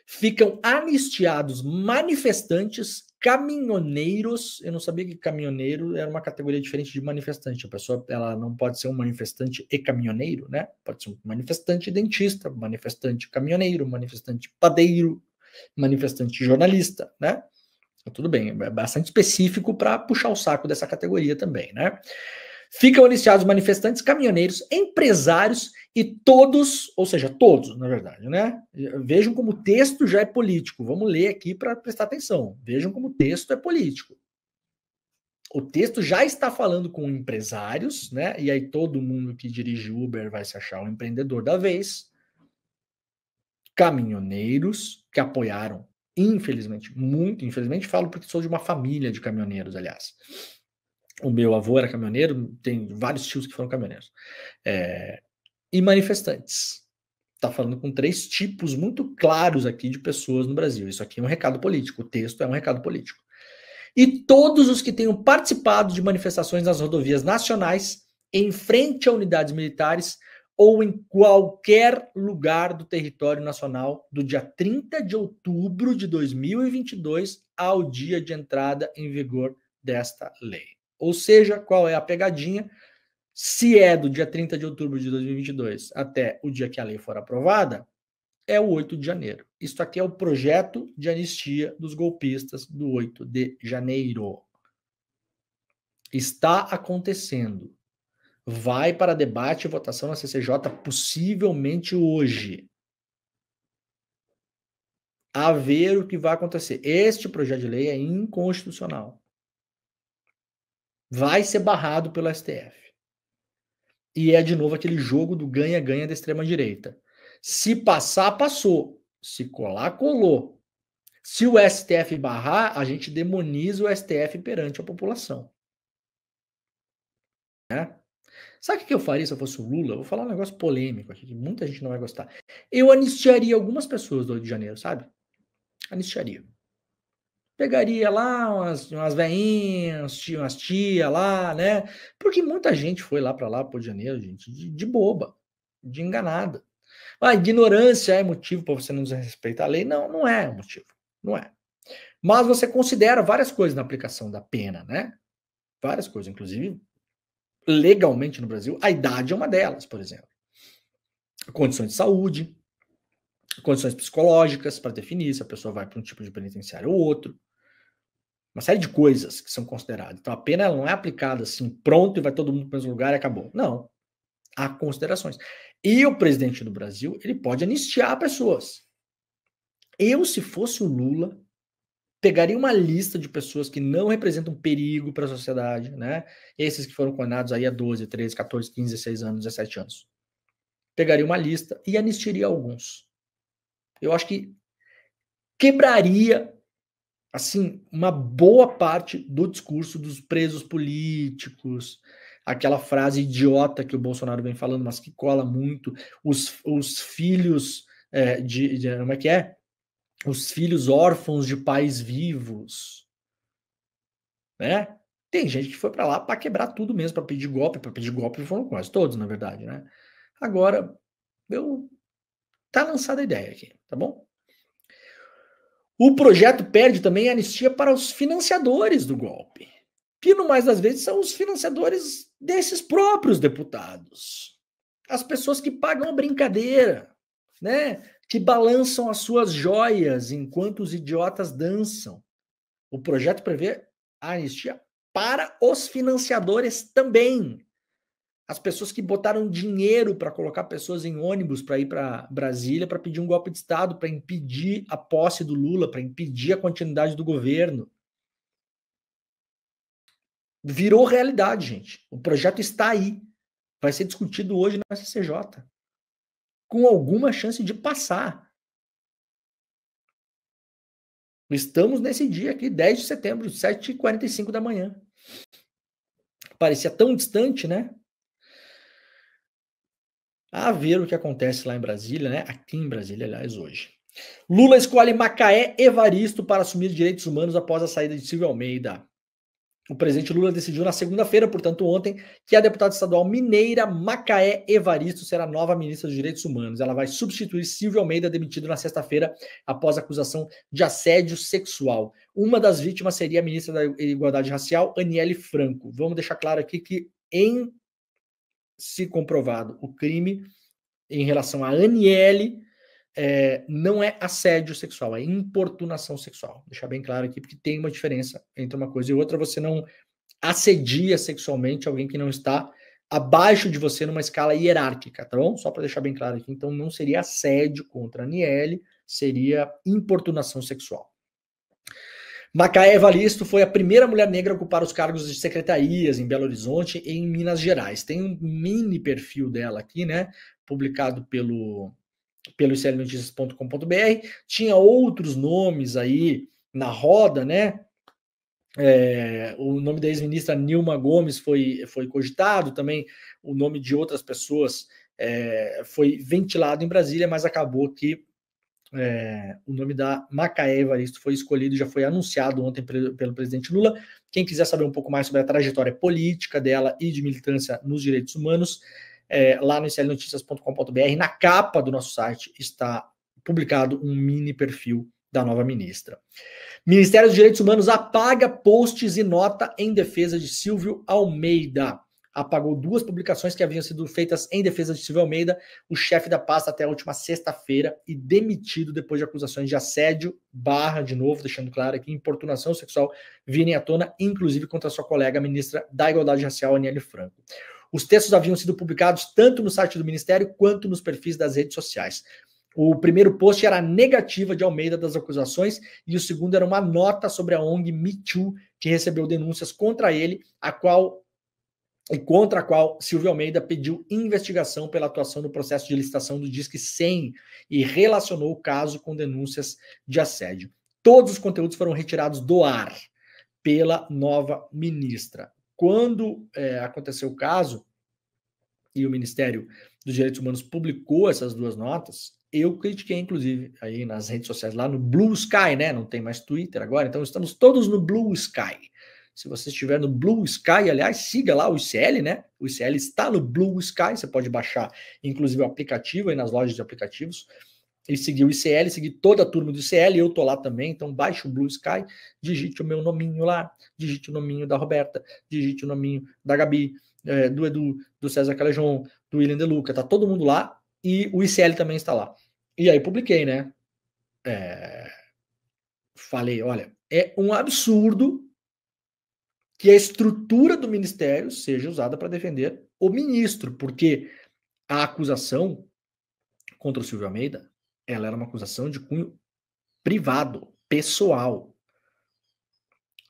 Ficam anistiados manifestantes caminhoneiros, eu não sabia que caminhoneiro era uma categoria diferente de manifestante. A pessoa ela não pode ser um manifestante e caminhoneiro, né? Pode ser um manifestante dentista, manifestante caminhoneiro, manifestante padeiro, manifestante jornalista, né? Então, tudo bem, é bastante específico para puxar o saco dessa categoria também, né? Ficam iniciados manifestantes, caminhoneiros, empresários e todos, ou seja, todos, na verdade, né? Vejam como o texto já é político. Vamos ler aqui para prestar atenção. Vejam como o texto é político. O texto já está falando com empresários, né? E aí todo mundo que dirige Uber vai se achar o um empreendedor da vez. Caminhoneiros que apoiaram, infelizmente, muito infelizmente, falo porque sou de uma família de caminhoneiros, aliás. O meu avô era caminhoneiro, tem vários tios que foram caminhoneiros. É, e manifestantes. Está falando com três tipos muito claros aqui de pessoas no Brasil. Isso aqui é um recado político, o texto é um recado político. E todos os que tenham participado de manifestações nas rodovias nacionais, em frente a unidades militares ou em qualquer lugar do território nacional do dia 30 de outubro de 2022 ao dia de entrada em vigor desta lei. Ou seja, qual é a pegadinha? se é do dia 30 de outubro de 2022 até o dia que a lei for aprovada, é o 8 de janeiro. Isso aqui é o projeto de anistia dos golpistas do 8 de janeiro. Está acontecendo. Vai para debate e votação na CCJ possivelmente hoje. A ver o que vai acontecer. Este projeto de lei é inconstitucional. Vai ser barrado pelo STF. E é de novo aquele jogo do ganha-ganha da extrema-direita. Se passar, passou. Se colar, colou. Se o STF barrar, a gente demoniza o STF perante a população. Né? Sabe o que eu faria se eu fosse o Lula? Vou falar um negócio polêmico aqui, que muita gente não vai gostar. Eu anistiaria algumas pessoas do Rio de Janeiro, sabe? Anistiaria pegaria lá umas, umas veinhas, umas tia lá, né? Porque muita gente foi lá para lá, para o Janeiro, gente, de, de, boba, de enganada. A ah, ignorância é motivo para você não respeitar a lei? Não, não é motivo, não é. Mas você considera várias coisas na aplicação da pena, né? Várias coisas, inclusive legalmente no Brasil, a idade é uma delas, por exemplo. Condições de saúde, condições psicológicas para definir se a pessoa vai para um tipo de penitenciário ou outro. Uma série de coisas que são consideradas. Então a pena não é aplicada assim, pronto e vai todo mundo para o mesmo lugar e acabou. Não. Há considerações. E o presidente do Brasil, ele pode anistiar pessoas. Eu, se fosse o Lula, pegaria uma lista de pessoas que não representam perigo para a sociedade, né? Esses que foram condenados aí a 12, 13, 14, 15, 16 anos, 17 anos. Pegaria uma lista e anistiria alguns. Eu acho que quebraria assim, uma boa parte do discurso dos presos políticos, aquela frase idiota que o Bolsonaro vem falando, mas que cola muito, os, os filhos é, de, de. Como é que é? Os filhos órfãos de pais vivos. Né? Tem gente que foi para lá para quebrar tudo mesmo, para pedir golpe, para pedir golpe foram quase todos, na verdade, né? Agora, eu tá lançada a ideia aqui, tá bom? O projeto perde também anistia para os financiadores do golpe, que no mais das vezes são os financiadores desses próprios deputados. As pessoas que pagam a brincadeira, né? Que balançam as suas joias enquanto os idiotas dançam. O projeto prevê a anistia para os financiadores também as pessoas que botaram dinheiro para colocar pessoas em ônibus para ir para Brasília para pedir um golpe de Estado, para impedir a posse do Lula, para impedir a continuidade do governo. Virou realidade, gente. O projeto está aí. Vai ser discutido hoje na CCJ. Com alguma chance de passar. Estamos nesse dia aqui, 10 de setembro, 7h45 da manhã. Parecia tão distante, né? a ver o que acontece lá em Brasília, né? Aqui em Brasília, aliás, hoje. Lula escolhe Macaé Evaristo para assumir direitos humanos após a saída de Silvio Almeida. O presidente Lula decidiu na segunda-feira, portanto ontem, que a deputada estadual mineira Macaé Evaristo será nova ministra dos Direitos Humanos. Ela vai substituir Silvio Almeida, demitido na sexta-feira após acusação de assédio sexual. Uma das vítimas seria a ministra da Igualdade Racial, Aniele Franco. Vamos deixar claro aqui que em se comprovado o crime em relação a Aniele, é, não é assédio sexual, é importunação sexual. Deixar bem claro aqui, porque tem uma diferença entre uma coisa e outra. Você não assedia sexualmente alguém que não está abaixo de você numa escala hierárquica, tá bom? Só para deixar bem claro aqui. Então, não seria assédio contra Aniele, seria importunação sexual. Macaé Evalisto foi a primeira mulher negra a ocupar os cargos de secretarias em Belo Horizonte e em Minas Gerais. Tem um mini perfil dela aqui, né? Publicado pelo, pelo iclnoticias.com.br. Tinha outros nomes aí na roda, né? É, o nome da ex-ministra Nilma Gomes foi, foi cogitado, também o nome de outras pessoas é, foi ventilado em Brasília, mas acabou que é, o nome da Macaé Evaristo foi escolhido, já foi anunciado ontem pelo presidente Lula. Quem quiser saber um pouco mais sobre a trajetória política dela e de militância nos direitos humanos, é, lá no slnoticias.com.br, na capa do nosso site, está publicado um mini perfil da nova ministra. Ministério dos Direitos Humanos apaga posts e nota em defesa de Silvio Almeida apagou duas publicações que haviam sido feitas em defesa de Silvio Almeida, o chefe da pasta até a última sexta-feira e demitido depois de acusações de assédio, barra, de novo, deixando claro aqui, importunação sexual virem à tona, inclusive contra sua colega ministra da Igualdade Racial, Aniele Franco. Os textos haviam sido publicados tanto no site do Ministério quanto nos perfis das redes sociais. O primeiro post era a negativa de Almeida das acusações e o segundo era uma nota sobre a ONG Me Too, que recebeu denúncias contra ele, a qual e contra a qual Silvio Almeida pediu investigação pela atuação no processo de licitação do Disque 100 e relacionou o caso com denúncias de assédio. Todos os conteúdos foram retirados do ar pela nova ministra. Quando é, aconteceu o caso e o Ministério dos Direitos Humanos publicou essas duas notas, eu critiquei, inclusive, aí nas redes sociais, lá no Blue Sky, né? Não tem mais Twitter agora, então estamos todos no Blue Sky. Se você estiver no Blue Sky, aliás, siga lá o ICL, né? O ICL está no Blue Sky, você pode baixar, inclusive, o aplicativo aí nas lojas de aplicativos e seguir o ICL, seguir toda a turma do ICL, eu tô lá também, então baixe o Blue Sky, digite o meu nominho lá, digite o nominho da Roberta, digite o nominho da Gabi, é, do Edu, do César Calejon, do William De Luca, tá todo mundo lá e o ICL também está lá. E aí publiquei, né? É... Falei, olha, é um absurdo que a estrutura do ministério seja usada para defender o ministro, porque a acusação contra o Silvio Almeida, ela era uma acusação de cunho privado, pessoal,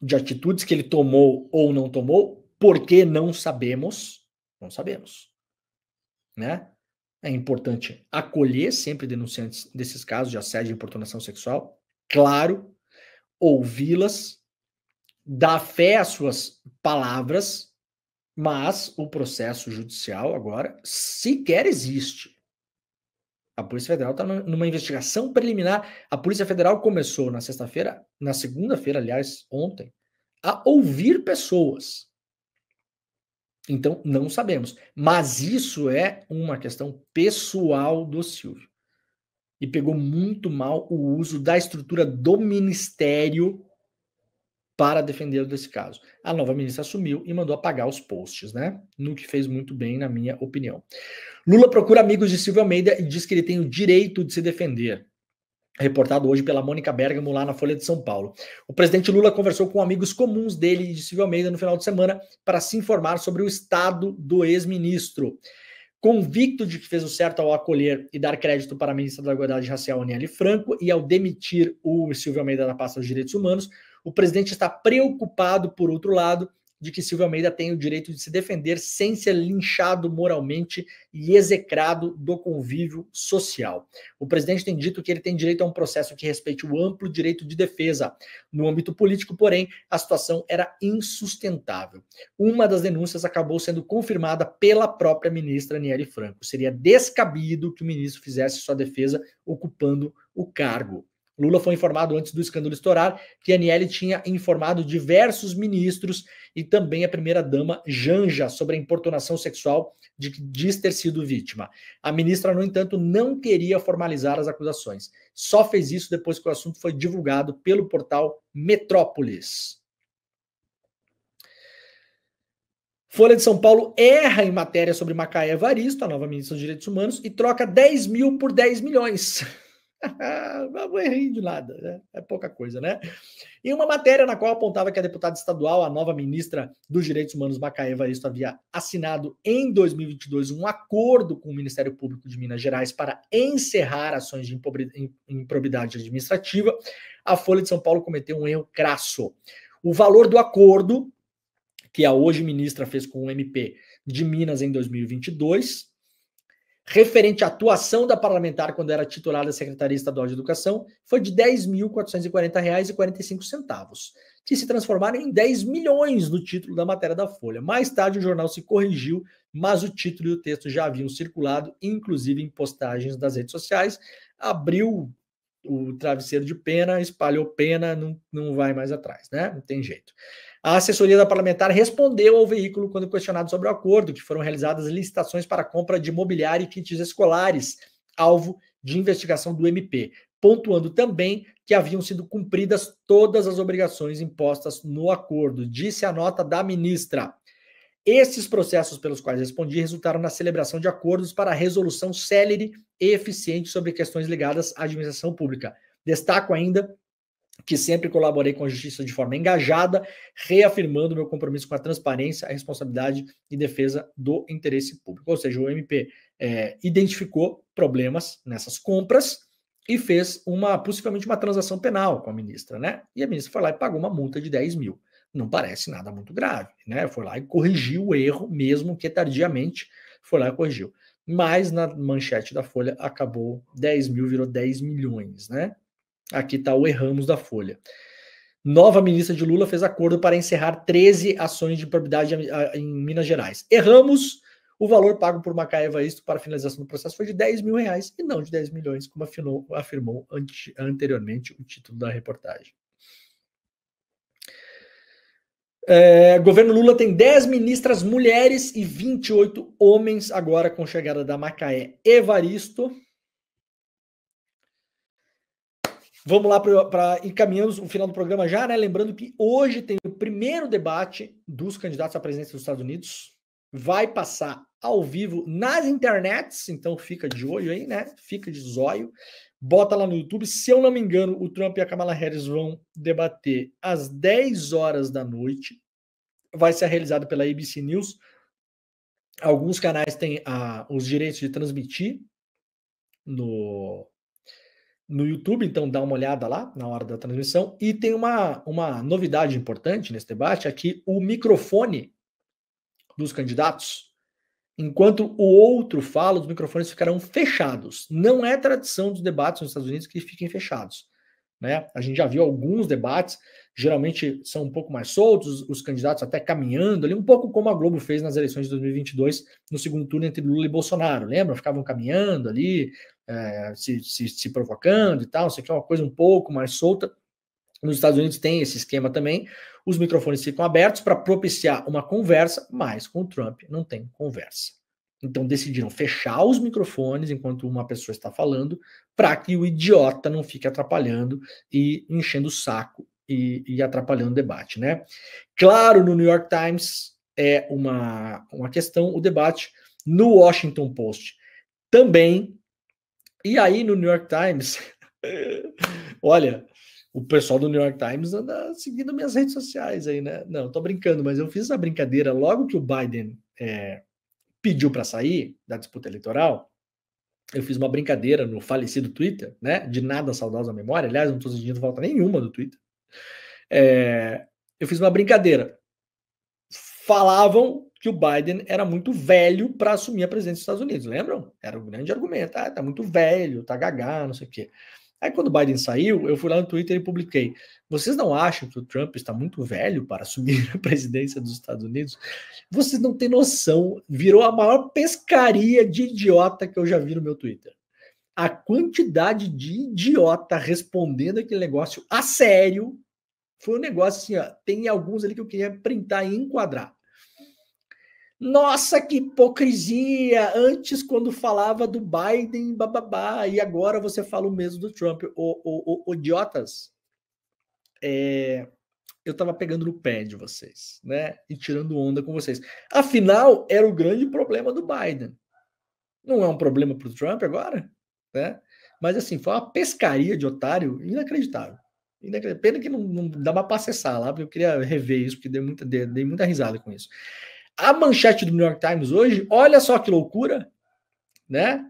de atitudes que ele tomou ou não tomou, porque não sabemos, não sabemos, né? É importante acolher sempre denunciantes desses casos de assédio e importunação sexual, claro, ouvi-las, dá fé às suas palavras, mas o processo judicial agora sequer existe. A Polícia Federal está numa investigação preliminar. A Polícia Federal começou na sexta-feira, na segunda-feira, aliás, ontem, a ouvir pessoas. Então, não sabemos. Mas isso é uma questão pessoal do Silvio. E pegou muito mal o uso da estrutura do Ministério para defender desse caso. A nova ministra assumiu e mandou apagar os posts, né? No que fez muito bem, na minha opinião. Lula procura amigos de Silvio Almeida e diz que ele tem o direito de se defender. Reportado hoje pela Mônica Bergamo lá na Folha de São Paulo. O presidente Lula conversou com amigos comuns dele e de Silvio Almeida no final de semana para se informar sobre o estado do ex-ministro. Convicto de que fez o certo ao acolher e dar crédito para a ministra da Igualdade Racial, Aniele Franco, e ao demitir o Silvio Almeida da pasta dos Direitos Humanos, o presidente está preocupado, por outro lado, de que Silvio Almeida tem o direito de se defender sem ser linchado moralmente e execrado do convívio social. O presidente tem dito que ele tem direito a um processo que respeite o amplo direito de defesa. No âmbito político, porém, a situação era insustentável. Uma das denúncias acabou sendo confirmada pela própria ministra Nieri Franco. Seria descabido que o ministro fizesse sua defesa ocupando o cargo. Lula foi informado antes do escândalo estourar que Aniele tinha informado diversos ministros e também a primeira-dama Janja sobre a importunação sexual de que diz ter sido vítima. A ministra, no entanto, não queria formalizar as acusações. Só fez isso depois que o assunto foi divulgado pelo portal Metrópolis. Folha de São Paulo erra em matéria sobre Macaé Evaristo, a nova ministra dos Direitos Humanos, e troca 10 mil por 10 milhões vou rir de nada, né? é pouca coisa, né? E uma matéria na qual apontava que a deputada estadual, a nova ministra dos Direitos Humanos, Macaeva Isto, havia assinado em 2022 um acordo com o Ministério Público de Minas Gerais para encerrar ações de improbidade administrativa, a Folha de São Paulo cometeu um erro crasso. O valor do acordo, que a hoje ministra fez com o MP de Minas em 2022, referente à atuação da parlamentar quando era titular da Secretaria Estadual de Educação, foi de R$ 10.440,45, que se transformaram em 10 milhões no título da matéria da Folha. Mais tarde o jornal se corrigiu, mas o título e o texto já haviam circulado, inclusive em postagens das redes sociais. Abriu o travesseiro de pena, espalhou pena, não, não vai mais atrás, né? Não tem jeito. A assessoria da parlamentar respondeu ao veículo quando questionado sobre o acordo, que foram realizadas licitações para compra de mobiliário e kits escolares, alvo de investigação do MP, pontuando também que haviam sido cumpridas todas as obrigações impostas no acordo, disse a nota da ministra. Esses processos pelos quais respondi resultaram na celebração de acordos para resolução célere e eficiente sobre questões ligadas à administração pública. Destaco ainda que sempre colaborei com a justiça de forma engajada, reafirmando meu compromisso com a transparência, a responsabilidade e defesa do interesse público. Ou seja, o MP é, identificou problemas nessas compras e fez uma possivelmente uma transação penal com a ministra, né? E a ministra foi lá e pagou uma multa de 10 mil. Não parece nada muito grave, né? Foi lá e corrigiu o erro, mesmo que tardiamente, foi lá e corrigiu. Mas na manchete da Folha acabou 10 mil, virou 10 milhões, né? Aqui está o Erramos da Folha. Nova ministra de Lula fez acordo para encerrar 13 ações de improbidade ah, em Minas Gerais. Erramos. O valor pago por Macaeva Isto para finalização do processo foi de 10 mil reais e não de 10 milhões, como afinou, afirmou ante, anteriormente o título da reportagem. É, governo Lula tem 10 ministras mulheres e 28 homens agora com chegada da Macaé Evaristo. Vamos lá para encaminhamos o final do programa já, né? Lembrando que hoje tem o primeiro debate dos candidatos à presidência dos Estados Unidos. Vai passar ao vivo nas internets, então fica de olho aí, né? Fica de zóio. Bota lá no YouTube. Se eu não me engano, o Trump e a Kamala Harris vão debater às 10 horas da noite. Vai ser realizado pela ABC News. Alguns canais têm ah, os direitos de transmitir no, no YouTube, então dá uma olhada lá na hora da transmissão. E tem uma, uma novidade importante nesse debate: é que o microfone dos candidatos, enquanto o outro fala, os microfones ficarão fechados. Não é tradição dos debates nos Estados Unidos que fiquem fechados. Né? A gente já viu alguns debates geralmente são um pouco mais soltos, os candidatos até caminhando ali, um pouco como a Globo fez nas eleições de 2022, no segundo turno entre Lula e Bolsonaro, lembra? Ficavam caminhando ali, é, se, se, se, provocando e tal, isso aqui é uma coisa um pouco mais solta. Nos Estados Unidos tem esse esquema também, os microfones ficam abertos para propiciar uma conversa, mas com o Trump não tem conversa. Então decidiram fechar os microfones enquanto uma pessoa está falando, para que o idiota não fique atrapalhando e enchendo o saco e, e atrapalhando o debate, né? Claro, no New York Times é uma, uma questão, o debate no Washington Post também. E aí no New York Times, olha, o pessoal do New York Times anda seguindo minhas redes sociais aí, né? Não, tô brincando, mas eu fiz essa brincadeira logo que o Biden é, pediu para sair da disputa eleitoral. Eu fiz uma brincadeira no falecido Twitter, né? De nada saudosa memória. Aliás, não estou sentindo falta nenhuma do Twitter. É, eu fiz uma brincadeira. Falavam que o Biden era muito velho para assumir a presidência dos Estados Unidos, lembram? Era um grande argumento. Ah, tá muito velho, tá gagá, não sei o quê. Aí quando o Biden saiu, eu fui lá no Twitter e publiquei. Vocês não acham que o Trump está muito velho para assumir a presidência dos Estados Unidos? Vocês não têm noção. Virou a maior pescaria de idiota que eu já vi no meu Twitter a quantidade de idiota respondendo aquele negócio a sério foi um negócio assim, ó, tem alguns ali que eu queria printar e enquadrar. Nossa, que hipocrisia! Antes, quando falava do Biden, bababá, e agora você fala o mesmo do Trump. O, o, idiotas, é, eu estava pegando no pé de vocês, né? E tirando onda com vocês. Afinal, era o grande problema do Biden. Não é um problema para o Trump agora? né? Mas assim, foi uma pescaria de otário inacreditável. inacreditável. Pena que não, não dava para acessar lá, porque eu queria rever isso, porque dei muita, dei, dei muita risada com isso. A manchete do New York Times hoje, olha só que loucura, né?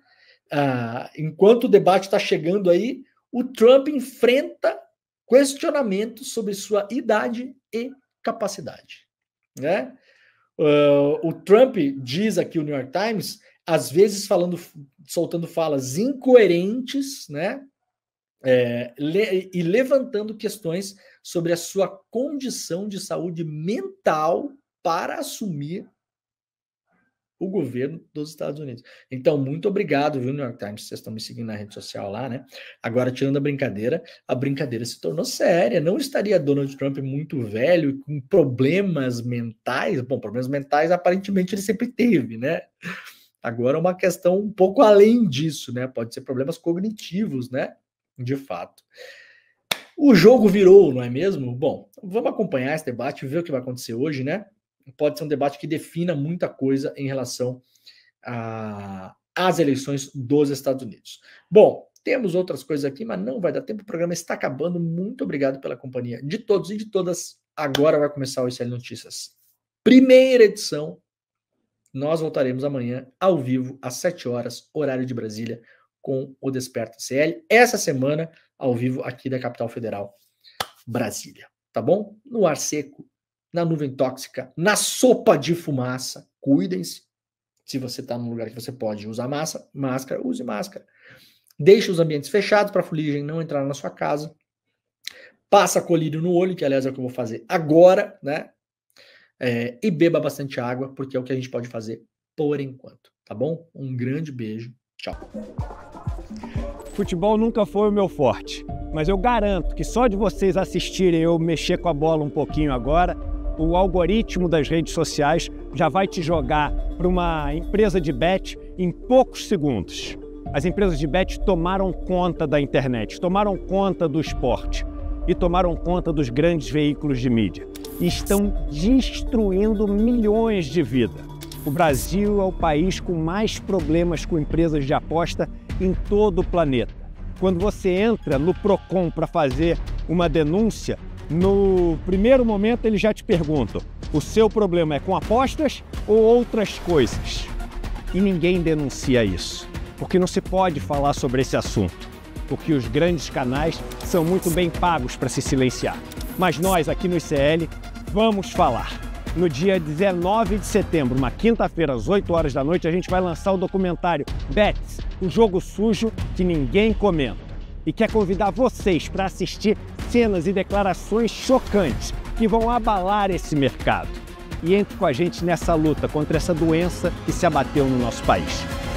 Ah, enquanto o debate está chegando aí, o Trump enfrenta questionamentos sobre sua idade e capacidade, né? Uh, o Trump diz aqui o New York Times às vezes falando, soltando falas incoerentes, né? É, le e levantando questões sobre a sua condição de saúde mental para assumir o governo dos Estados Unidos. Então, muito obrigado, viu, New York Times? Vocês estão me seguindo na rede social lá, né? Agora, tirando a brincadeira, a brincadeira se tornou séria. Não estaria Donald Trump muito velho, com problemas mentais? Bom, problemas mentais aparentemente ele sempre teve, né? Agora, é uma questão um pouco além disso, né? Pode ser problemas cognitivos, né? De fato. O jogo virou, não é mesmo? Bom, vamos acompanhar esse debate, ver o que vai acontecer hoje, né? Pode ser um debate que defina muita coisa em relação às eleições dos Estados Unidos. Bom, temos outras coisas aqui, mas não vai dar tempo. O programa está acabando. Muito obrigado pela companhia de todos e de todas. Agora vai começar o ICL Notícias. Primeira edição nós voltaremos amanhã ao vivo às 7 horas, horário de Brasília, com o Desperta CL. Essa semana, ao vivo aqui da capital federal, Brasília. Tá bom? No ar seco, na nuvem tóxica, na sopa de fumaça. Cuidem-se. Se você está num lugar que você pode usar massa, máscara, use máscara. Deixe os ambientes fechados para a fuligem não entrar na sua casa. Passa colírio no olho, que aliás é o que eu vou fazer agora, né? É, e beba bastante água, porque é o que a gente pode fazer por enquanto, tá bom? Um grande beijo, tchau. Futebol nunca foi o meu forte, mas eu garanto que só de vocês assistirem eu mexer com a bola um pouquinho agora, o algoritmo das redes sociais já vai te jogar para uma empresa de bet em poucos segundos. As empresas de bet tomaram conta da internet, tomaram conta do esporte e tomaram conta dos grandes veículos de mídia. Estão destruindo milhões de vidas. O Brasil é o país com mais problemas com empresas de aposta em todo o planeta. Quando você entra no Procon para fazer uma denúncia, no primeiro momento eles já te perguntam: o seu problema é com apostas ou outras coisas? E ninguém denuncia isso, porque não se pode falar sobre esse assunto porque os grandes canais são muito bem pagos para se silenciar. Mas nós aqui no ICL vamos falar. No dia 19 de setembro, uma quinta-feira, às 8 horas da noite, a gente vai lançar o documentário Bets, o jogo sujo que ninguém comenta. E quer convidar vocês para assistir cenas e declarações chocantes que vão abalar esse mercado. E entre com a gente nessa luta contra essa doença que se abateu no nosso país.